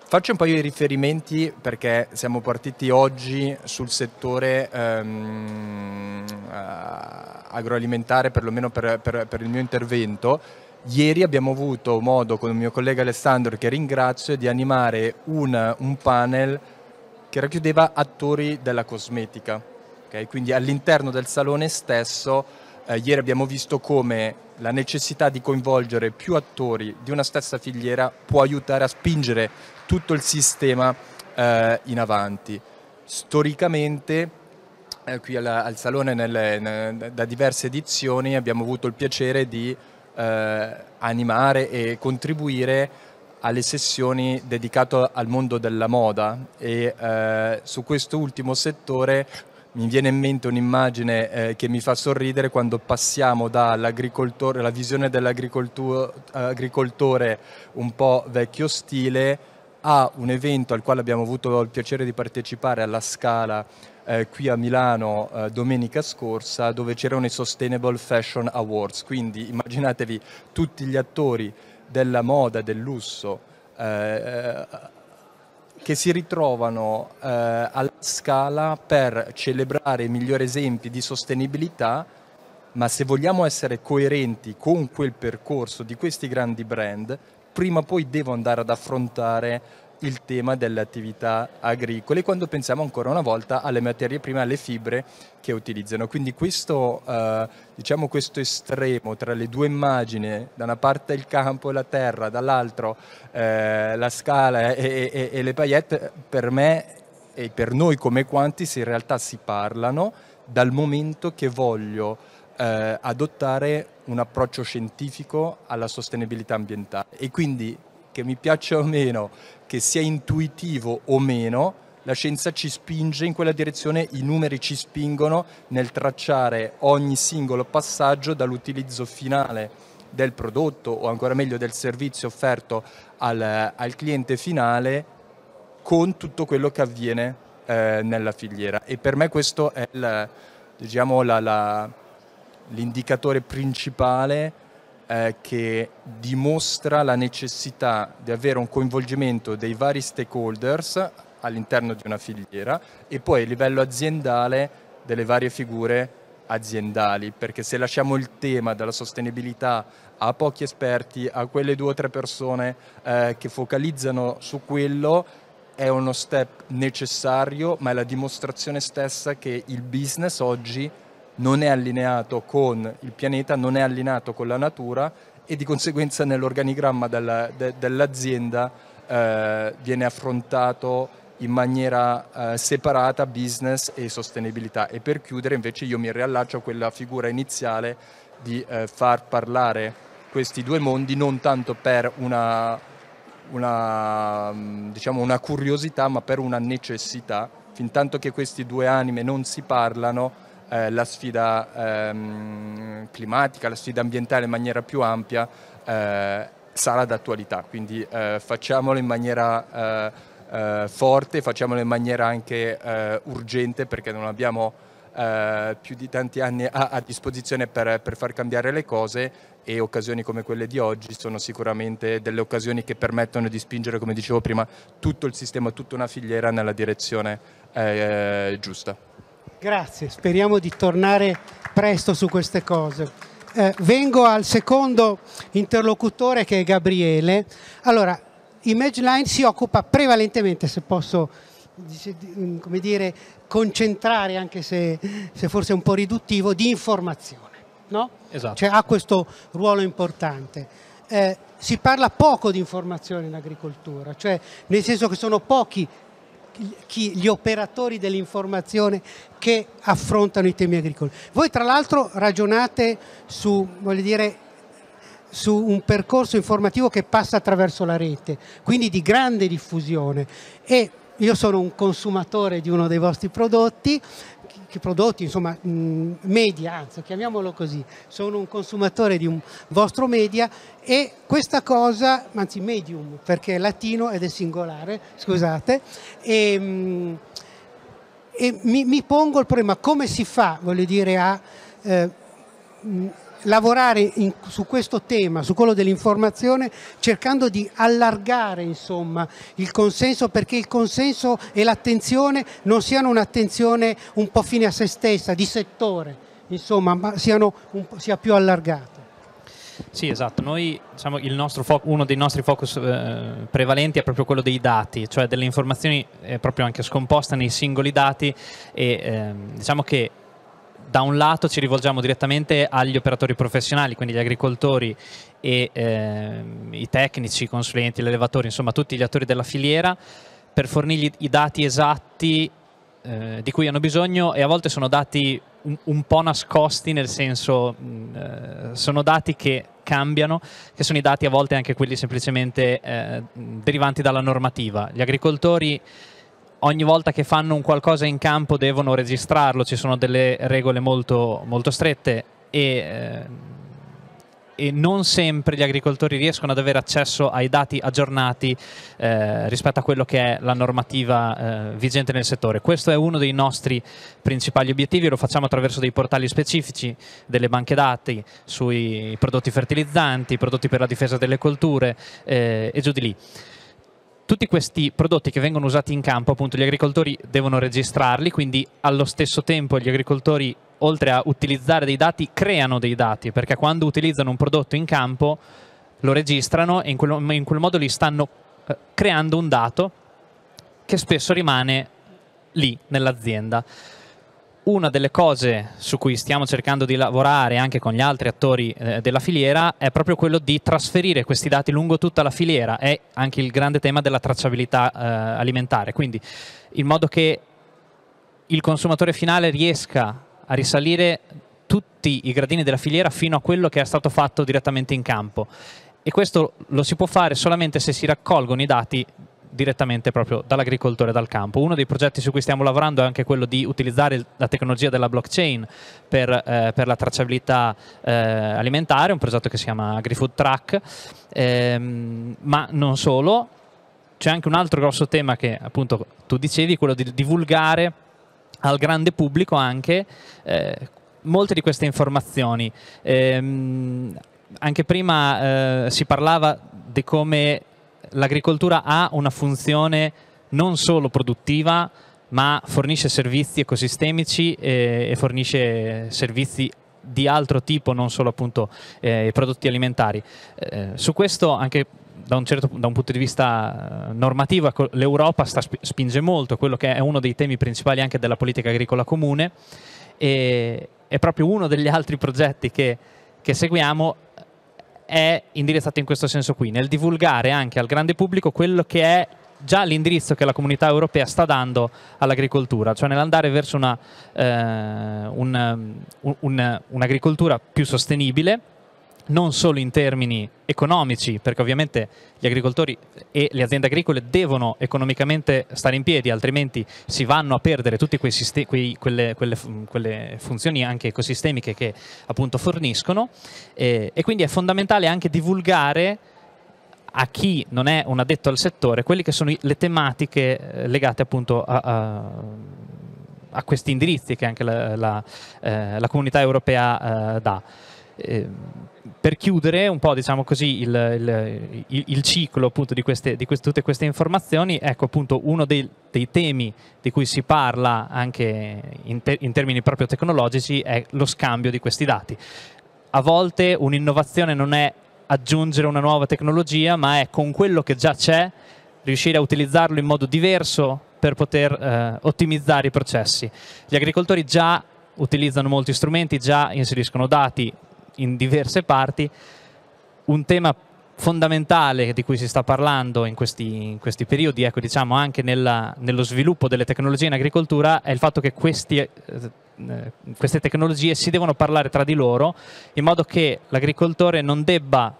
Faccio un paio di riferimenti perché siamo partiti oggi sul settore ehm, eh, agroalimentare, perlomeno per, per, per il mio intervento, Ieri abbiamo avuto modo con il mio collega Alessandro, che ringrazio, di animare un, un panel che racchiudeva attori della cosmetica. Okay? Quindi all'interno del salone stesso, eh, ieri abbiamo visto come la necessità di coinvolgere più attori di una stessa filiera può aiutare a spingere tutto il sistema eh, in avanti. Storicamente eh, qui alla, al salone nelle, ne, da diverse edizioni abbiamo avuto il piacere di eh, animare e contribuire alle sessioni dedicate al mondo della moda e eh, su ultimo settore mi viene in mente un'immagine eh, che mi fa sorridere quando passiamo dall'agricoltore, la visione dell'agricoltore un po' vecchio stile a un evento al quale abbiamo avuto il piacere di partecipare alla Scala eh, qui a Milano eh, domenica scorsa dove c'erano i Sustainable Fashion Awards, quindi immaginatevi tutti gli attori della moda, del lusso eh, eh che si ritrovano eh, alla scala per celebrare i migliori esempi di sostenibilità ma se vogliamo essere coerenti con quel percorso di questi grandi brand, prima o poi devo andare ad affrontare il tema delle attività agricole quando pensiamo ancora una volta alle materie prime, alle fibre che utilizzano. Quindi questo, eh, diciamo questo estremo tra le due immagini, da una parte il campo e la terra, dall'altra eh, la scala e, e, e le paillette, per me e per noi come quanti Quantis in realtà si parlano dal momento che voglio eh, adottare un approccio scientifico alla sostenibilità ambientale e quindi che mi piaccia o meno che sia intuitivo o meno, la scienza ci spinge in quella direzione, i numeri ci spingono nel tracciare ogni singolo passaggio dall'utilizzo finale del prodotto o ancora meglio del servizio offerto al, al cliente finale con tutto quello che avviene eh, nella filiera. E per me questo è il, diciamo, l'indicatore principale eh, che dimostra la necessità di avere un coinvolgimento dei vari stakeholders all'interno di una filiera e poi a livello aziendale delle varie figure aziendali, perché se lasciamo il tema della sostenibilità a pochi esperti, a quelle due o tre persone eh, che focalizzano su quello, è uno step necessario, ma è la dimostrazione stessa che il business oggi non è allineato con il pianeta, non è allineato con la natura e di conseguenza nell'organigramma della, de, dell'azienda eh, viene affrontato in maniera eh, separata business e sostenibilità e per chiudere invece io mi riallaccio a quella figura iniziale di eh, far parlare questi due mondi non tanto per una, una, mm, diciamo una curiosità ma per una necessità fin tanto che questi due anime non si parlano eh, la sfida ehm, climatica, la sfida ambientale in maniera più ampia eh, sarà d'attualità, quindi eh, facciamolo in maniera eh, eh, forte, facciamolo in maniera anche urgente perché non abbiamo più di tanti anni a, a disposizione per, per far cambiare le cose e occasioni come quelle di oggi sono sicuramente delle occasioni che permettono di spingere, come dicevo prima, tutto il sistema, tutta una filiera nella direzione eh, giusta. Grazie, speriamo di tornare presto su queste cose. Eh, vengo al secondo interlocutore che è Gabriele. Allora, Image si occupa prevalentemente, se posso mm, come dire, concentrare, anche se, se forse è un po' riduttivo, di informazione. No? Esatto. Cioè, ha questo ruolo importante. Eh, si parla poco di informazione in agricoltura, cioè nel senso che sono pochi chi, gli operatori dell'informazione che affrontano i temi agricoli. Voi tra l'altro ragionate su, dire, su un percorso informativo che passa attraverso la rete, quindi di grande diffusione e io sono un consumatore di uno dei vostri prodotti, vecchi prodotti, insomma media, anzi chiamiamolo così, sono un consumatore di un vostro media e questa cosa, anzi medium, perché è latino ed è singolare, scusate, e, e mi, mi, pongo il problema come si fa, voglio dire, a... Eh, lavorare in, su questo tema, su quello dell'informazione, cercando di allargare insomma, il consenso perché il consenso e l'attenzione non siano un'attenzione un po' fine a se stessa, di settore, insomma, ma siano sia più allargata. Sì, esatto. Noi, diciamo, uno dei nostri focus eh, prevalenti è proprio quello dei dati, cioè delle informazioni eh, proprio anche scomposte nei singoli dati e eh, diciamo che da un lato ci rivolgiamo direttamente agli operatori professionali, quindi gli agricoltori e eh, i tecnici, i consulenti, gli allevatori, insomma tutti gli attori della filiera, per fornirgli i dati esatti eh, di cui hanno bisogno e a volte sono dati un, un po' nascosti, nel senso mh, eh, sono dati che cambiano, che sono i dati a volte anche quelli semplicemente eh, derivanti dalla normativa. Gli agricoltori ogni volta che fanno un qualcosa in campo devono registrarlo, ci sono delle regole molto, molto strette e, eh, e, non sempre gli agricoltori riescono ad avere accesso ai dati aggiornati eh, rispetto a quello che è la normativa eh, vigente nel settore. Questo è uno dei nostri principali obiettivi, lo facciamo attraverso dei portali specifici, delle banche dati sui prodotti fertilizzanti, prodotti per la difesa delle colture eh, e giù di lì tutti questi prodotti che vengono usati in campo, appunto, gli agricoltori devono registrarli, quindi allo stesso tempo gli agricoltori, oltre a utilizzare dei dati, creano dei dati, perché quando utilizzano un prodotto in campo lo registrano e in quel, in quel modo li stanno eh, creando un dato che spesso rimane lì nell'azienda una delle cose su cui stiamo cercando di lavorare anche con gli altri attori eh, della filiera è proprio quello di trasferire questi dati lungo tutta la filiera, è anche il grande tema della tracciabilità eh, alimentare, quindi in modo che il consumatore finale riesca a risalire tutti i gradini della filiera fino a quello che è stato fatto direttamente in campo e questo lo si può fare solamente se si raccolgono i dati direttamente proprio dall'agricoltore, dal campo. Uno dei progetti su cui stiamo lavorando è anche quello di utilizzare la tecnologia della blockchain per, eh, per la tracciabilità eh, alimentare, un progetto che si chiama AgriFood Track, ehm, ma non solo. C'è anche un altro grosso tema che appunto tu dicevi, quello di divulgare al grande pubblico anche eh, molte di queste informazioni. Ehm, anche prima eh, si parlava di come l'agricoltura ha una funzione non solo produttiva, ma fornisce servizi ecosistemici e, e fornisce servizi di altro tipo, non solo appunto eh, prodotti alimentari. Eh, su questo anche da un, certo, da un, punto di vista eh, normativo ecco, l'Europa spinge molto, quello che è uno dei temi principali anche della politica agricola comune e è proprio uno degli altri progetti che, che seguiamo è indirizzato in questo senso qui, nel divulgare anche al grande pubblico quello che è già l'indirizzo che la comunità europea sta dando all'agricoltura, cioè nell'andare verso un'agricoltura eh, un, um, un, un più sostenibile, non solo in termini economici, perché ovviamente gli agricoltori e le aziende agricole devono economicamente stare in piedi, altrimenti si vanno a perdere tutte quelle, quelle, quelle, funzioni anche ecosistemiche che appunto forniscono e, eh, e quindi è fondamentale anche divulgare a chi non è un addetto al settore quelle che sono le tematiche eh, legate appunto a, a a questi indirizzi che anche la, la, eh, la comunità europea eh, dà. Ehm, per chiudere un po' diciamo così il, il, il, il ciclo appunto di, queste, di queste, tutte queste informazioni, ecco appunto uno dei, dei temi di cui si parla anche in, te, in termini proprio tecnologici è lo scambio di questi dati. A volte un'innovazione non è aggiungere una nuova tecnologia, ma è con quello che già c'è riuscire a utilizzarlo in modo diverso per poter eh, ottimizzare i processi. Gli agricoltori già utilizzano molti strumenti, già inseriscono dati, in diverse parti, un tema fondamentale di cui si sta parlando in questi, in questi periodi, ecco, diciamo anche nella, nello sviluppo delle tecnologie in agricoltura, è il fatto che questi, eh, queste tecnologie si devono parlare tra di loro in modo che l'agricoltore non debba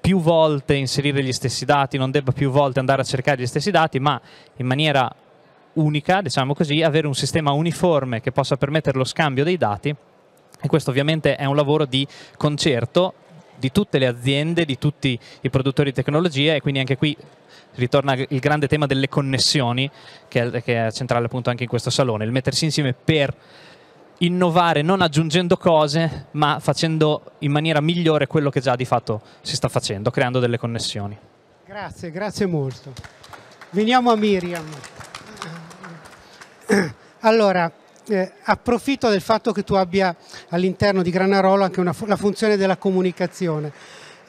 più volte inserire gli stessi dati, non debba più volte andare a cercare gli stessi dati, ma in maniera unica, diciamo così, avere un sistema uniforme che possa permettere lo scambio dei dati e questo ovviamente è un lavoro di concerto di tutte le aziende, di tutti i produttori di tecnologia e quindi anche qui ritorna il grande tema delle connessioni che è, che è centrale appunto anche in questo salone, il mettersi insieme per innovare non aggiungendo cose ma facendo in maniera migliore quello che già di fatto si sta facendo, creando delle connessioni. Grazie, grazie molto. Veniamo a Miriam. Allora, eh, approfitto del fatto che tu abbia all'interno di Granarolo anche una, la funzione della comunicazione.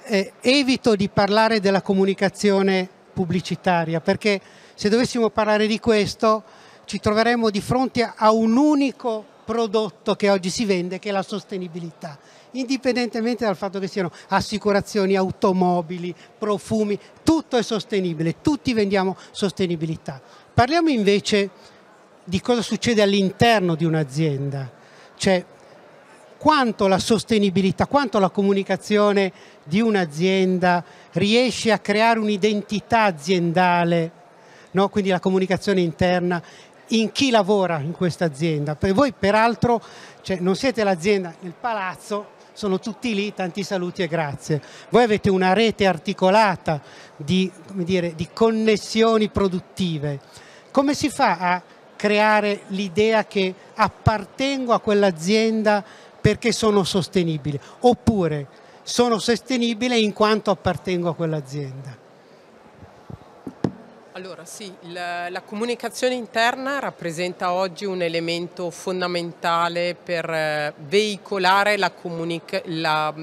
Eh, evito di parlare della comunicazione pubblicitaria perché se dovessimo parlare di questo ci troveremmo di fronte a un unico prodotto che oggi si vende che è la sostenibilità indipendentemente dal fatto che siano assicurazioni, automobili, profumi, tutto è sostenibile, tutti vendiamo sostenibilità. Parliamo invece di cosa succede all'interno di un'azienda, cioè quanto la sostenibilità, quanto la comunicazione di un'azienda riesce a creare un'identità aziendale, no? quindi la comunicazione interna, in chi lavora in questa azienda. voi peraltro cioè, non siete l'azienda, il palazzo, sono tutti lì, tanti saluti e grazie. Voi avete una rete articolata di, dire, di connessioni produttive. Come si fa a creare l'idea che appartengo a quell'azienda perché sono sostenibile, oppure sono sostenibile in quanto appartengo a quell'azienda. Allora sì, la, la, comunicazione interna rappresenta oggi un elemento fondamentale per eh, veicolare la, la,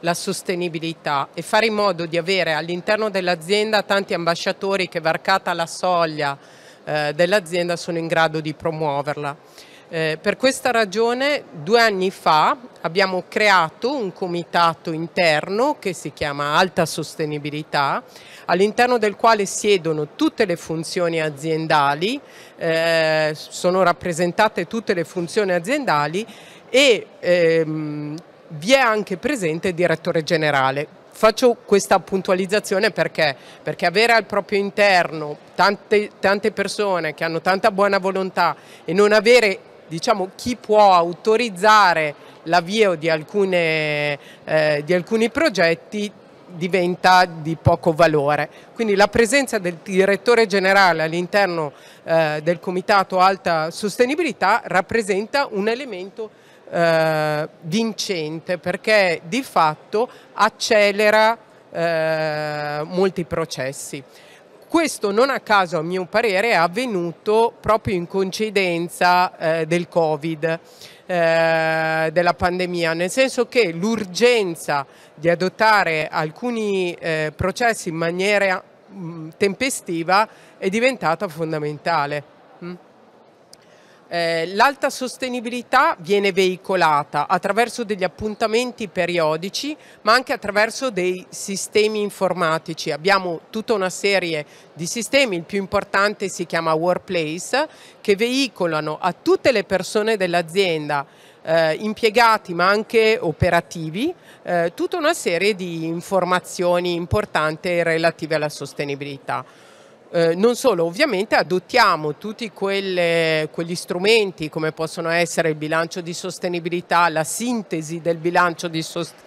la, sostenibilità e fare in modo di avere all'interno dell'azienda tanti ambasciatori che varcata la soglia eh, dell'azienda sono in grado di promuoverla. Eh, per questa ragione due anni fa abbiamo creato un comitato interno che si chiama Alta Sostenibilità, all'interno del quale siedono tutte le funzioni aziendali, eh, sono rappresentate tutte le funzioni aziendali e ehm, vi è anche presente il direttore generale faccio questa puntualizzazione perché? perché? avere al proprio interno tante, tante, persone che hanno tanta buona volontà e non avere diciamo, chi può autorizzare l'avvio di, alcune, eh, di alcuni progetti diventa di poco valore. Quindi la presenza del direttore generale all'interno eh, del Comitato Alta Sostenibilità rappresenta un elemento eh, vincente perché di fatto accelera eh, molti processi. Questo non a caso, a mio parere, è avvenuto proprio in coincidenza eh, del Covid, eh, della pandemia, nel senso che l'urgenza di adottare alcuni eh, processi in maniera mh, mm, tempestiva è diventata fondamentale. Mm? Eh, l'alta sostenibilità viene veicolata attraverso degli appuntamenti periodici ma anche attraverso dei sistemi informatici. Abbiamo tutta una serie di sistemi, il più importante si chiama Workplace, che veicolano a tutte le persone dell'azienda eh, impiegati ma anche operativi, eh, tutta una serie di informazioni importanti relative alla sostenibilità. Eh, non solo, ovviamente adottiamo tutti quelle, quegli strumenti come possono essere il bilancio di sostenibilità, la sintesi del bilancio di sostenibilità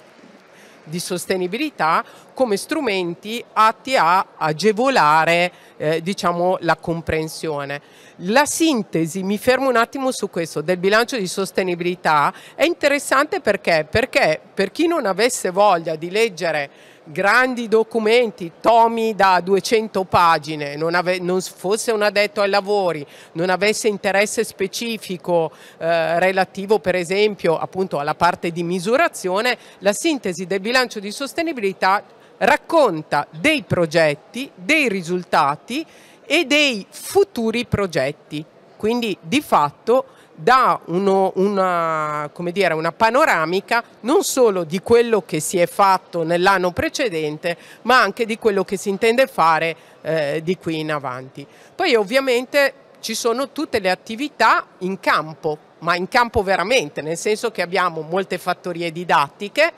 di sostenibilità come strumenti atti a agevolare eh, diciamo, la comprensione. La sintesi, mi fermo un attimo su questo, del bilancio di sostenibilità è interessante perché, perché per chi non avesse voglia di leggere grandi documenti, tomi da 200 pagine, non, ave, non fosse un addetto ai lavori, non avesse interesse specifico eh, relativo per esempio appunto alla parte di misurazione, la sintesi del bilancio di sostenibilità racconta dei progetti, dei risultati e dei futuri progetti. Quindi di fatto dà uno, una, dire, una panoramica non solo di quello che si è fatto nell'anno precedente, ma anche di quello che si intende fare eh, di qui in avanti. Poi ovviamente ci sono tutte le attività in campo, ma in campo veramente, nel senso che abbiamo molte fattorie didattiche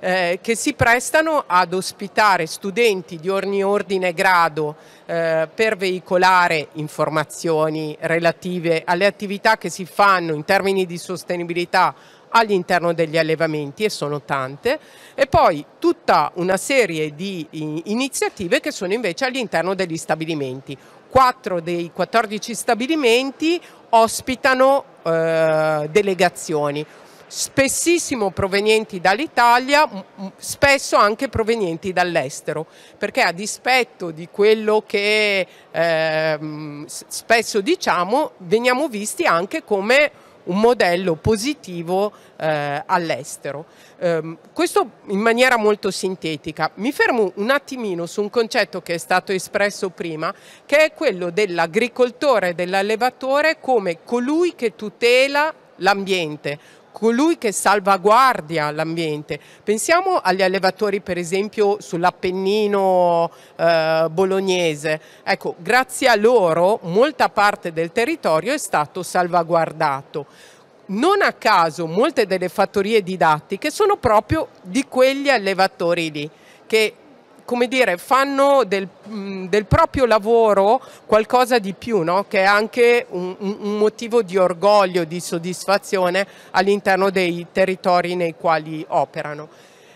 eh, che si prestano ad ospitare studenti di ogni ordine e grado eh, per veicolare informazioni relative alle attività che si fanno in termini di sostenibilità all'interno degli allevamenti e sono tante e poi tutta una serie di iniziative che sono invece all'interno degli stabilimenti. Quattro dei 14 stabilimenti ospitano eh, delegazioni spessissimo provenienti dall'Italia, spesso anche provenienti dall'estero, perché a dispetto di quello che eh, spesso diciamo, veniamo visti anche come un modello positivo eh, all'estero. Eh, questo in maniera molto sintetica. Mi fermo un attimino su un concetto che è stato espresso prima, che è quello dell'agricoltore e dell'allevatore come colui che tutela l'ambiente, colui che salvaguardia l'ambiente. Pensiamo agli allevatori per esempio sull'Appennino eh, bolognese, ecco grazie a loro molta parte del territorio è stato salvaguardato. Non a caso molte delle fattorie didattiche sono proprio di quegli allevatori lì che come dire, fanno del, mm, del, proprio lavoro qualcosa di più, no? che è anche un, un, motivo di orgoglio, di soddisfazione all'interno dei territori nei quali operano.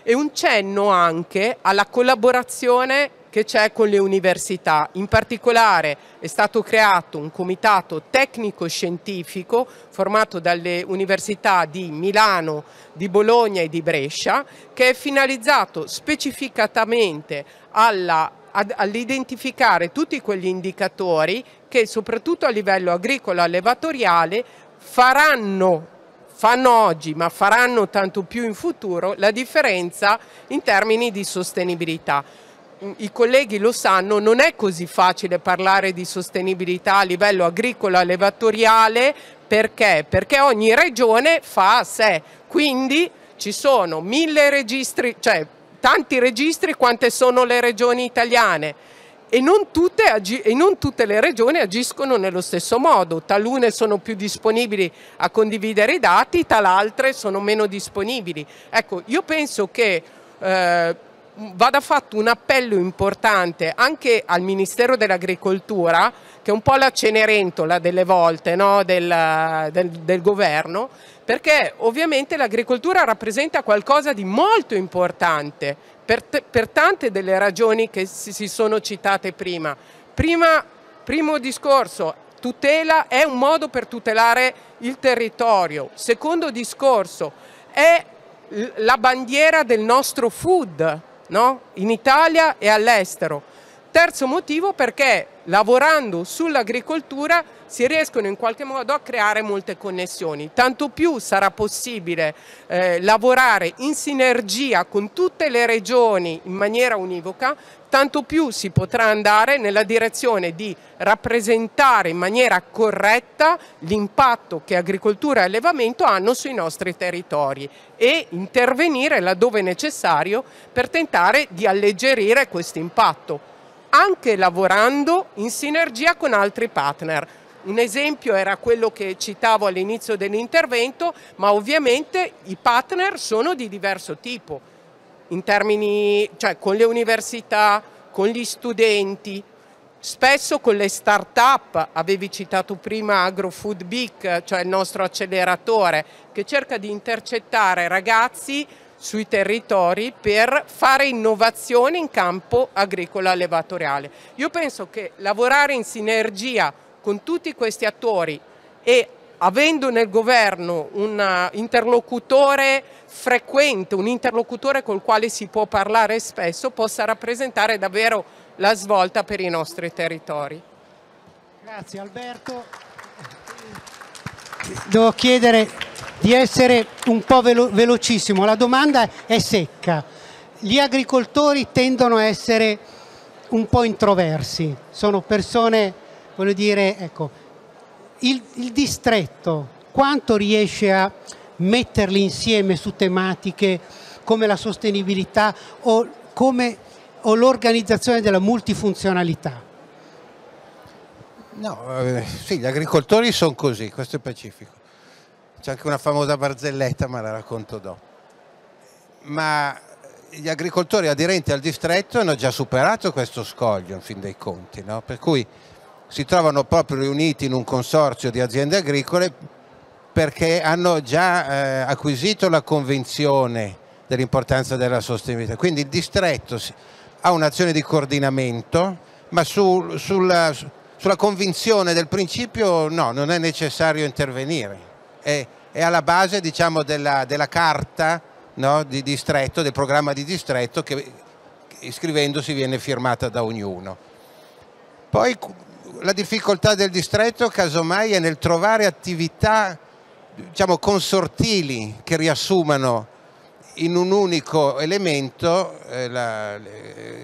E un cenno anche alla collaborazione che c'è con le università. In particolare è stato creato un comitato tecnico-scientifico formato dalle università di Milano, di Bologna e di Brescia che è finalizzato specificatamente alla all'identificare tutti quegli indicatori che soprattutto a livello agricolo allevatoriale faranno fanno oggi ma faranno tanto più in futuro la differenza in termini di sostenibilità i colleghi lo sanno, non è così facile parlare di sostenibilità a livello agricolo allevatoriale perché? Perché ogni regione fa a sé, quindi ci sono mille registri, cioè tanti registri quante sono le regioni italiane e non, tutte, e non tutte le regioni agiscono nello stesso modo, talune sono più disponibili a condividere i dati, tal'altre sono meno disponibili. Ecco, io penso che eh, vada fatto un appello importante anche al Ministero dell'Agricoltura, che è un po' la cenerentola delle volte no? del, del, del governo, perché ovviamente l'agricoltura rappresenta qualcosa di molto importante per, per tante delle ragioni che si, si sono citate prima. prima primo discorso, tutela è un modo per tutelare il territorio. Secondo discorso, è la bandiera del nostro food, no? in Italia e all'estero. Terzo motivo perché lavorando sull'agricoltura si riescono in qualche modo a creare molte connessioni, tanto più sarà possibile eh, lavorare in sinergia con tutte le regioni in maniera univoca tanto più si potrà andare nella direzione di rappresentare in maniera corretta l'impatto che agricoltura e allevamento hanno sui nostri territori e intervenire laddove necessario per tentare di alleggerire questo impatto, anche lavorando in sinergia con altri partner. Un esempio era quello che citavo all'inizio dell'intervento, ma ovviamente i partner sono di diverso tipo in termini, cioè con le università, con gli studenti, spesso con le start-up, avevi citato prima AgroFood Big, cioè il nostro acceleratore, che cerca di intercettare ragazzi sui territori per fare innovazione in campo agricolo allevatoriale. Io penso che lavorare in sinergia con tutti questi attori e avendo nel governo un interlocutore frequente, un interlocutore col quale si può parlare spesso, possa rappresentare davvero la svolta per i nostri territori. Grazie Alberto. Devo chiedere di essere un po' velo velocissimo, la domanda è secca. Gli agricoltori tendono a essere un po' introversi, sono persone, voglio dire, ecco, il, il distretto quanto riesce a metterli insieme su tematiche come la sostenibilità o, o l'organizzazione della multifunzionalità? No, eh, sì, gli agricoltori sono così, questo è pacifico. C'è anche una famosa barzelletta, ma la racconto dopo. Ma gli agricoltori aderenti al distretto hanno già superato questo scoglio, in fin dei conti, no? per cui si trovano proprio riuniti in un consorzio di aziende agricole perché hanno già eh, acquisito la convinzione dell'importanza della sostenibilità. Quindi il distretto ha un'azione di coordinamento, ma su, sulla, sulla, convinzione del principio no, non è necessario intervenire. È, è alla base diciamo, della, della, carta no, di distretto, del programma di distretto che iscrivendosi viene firmata da ognuno. Poi la difficoltà del distretto casomai è nel trovare attività diciamo, consortili che riassumano in un unico elemento eh, la,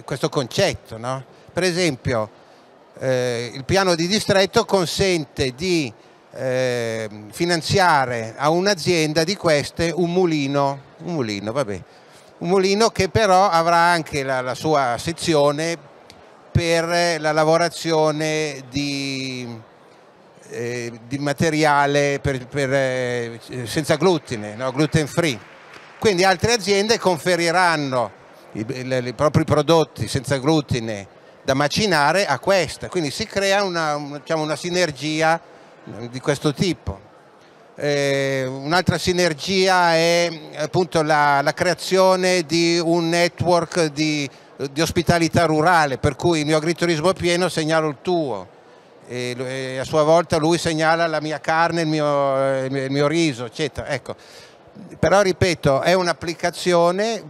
questo concetto. No? Per esempio, eh, il piano di distretto consente di eh, finanziare a un'azienda di queste un mulino, un mulino, vabbè, un mulino che però avrà anche la, la sua sezione per la lavorazione di eh, di materiale per, per, eh, senza glutine, no? gluten free. Quindi altre aziende conferiranno i, i, i, propri prodotti senza glutine da macinare a questa, quindi si crea una, diciamo una sinergia eh, di questo tipo. Eh, un'altra sinergia è appunto la, la, creazione di un network di, di ospitalità rurale, per cui il mio agriturismo pieno segnalo il tuo e a sua volta lui segnala la mia carne, il mio, il mio riso, eccetera. Ecco. Però ripeto, è un'applicazione,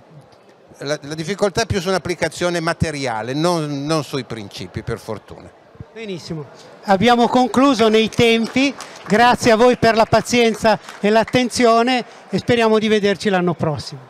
la, la, difficoltà è più su un'applicazione materiale, non, non sui principi, per fortuna. Benissimo, abbiamo concluso nei tempi, grazie a voi per la pazienza e l'attenzione e speriamo di vederci l'anno prossimo.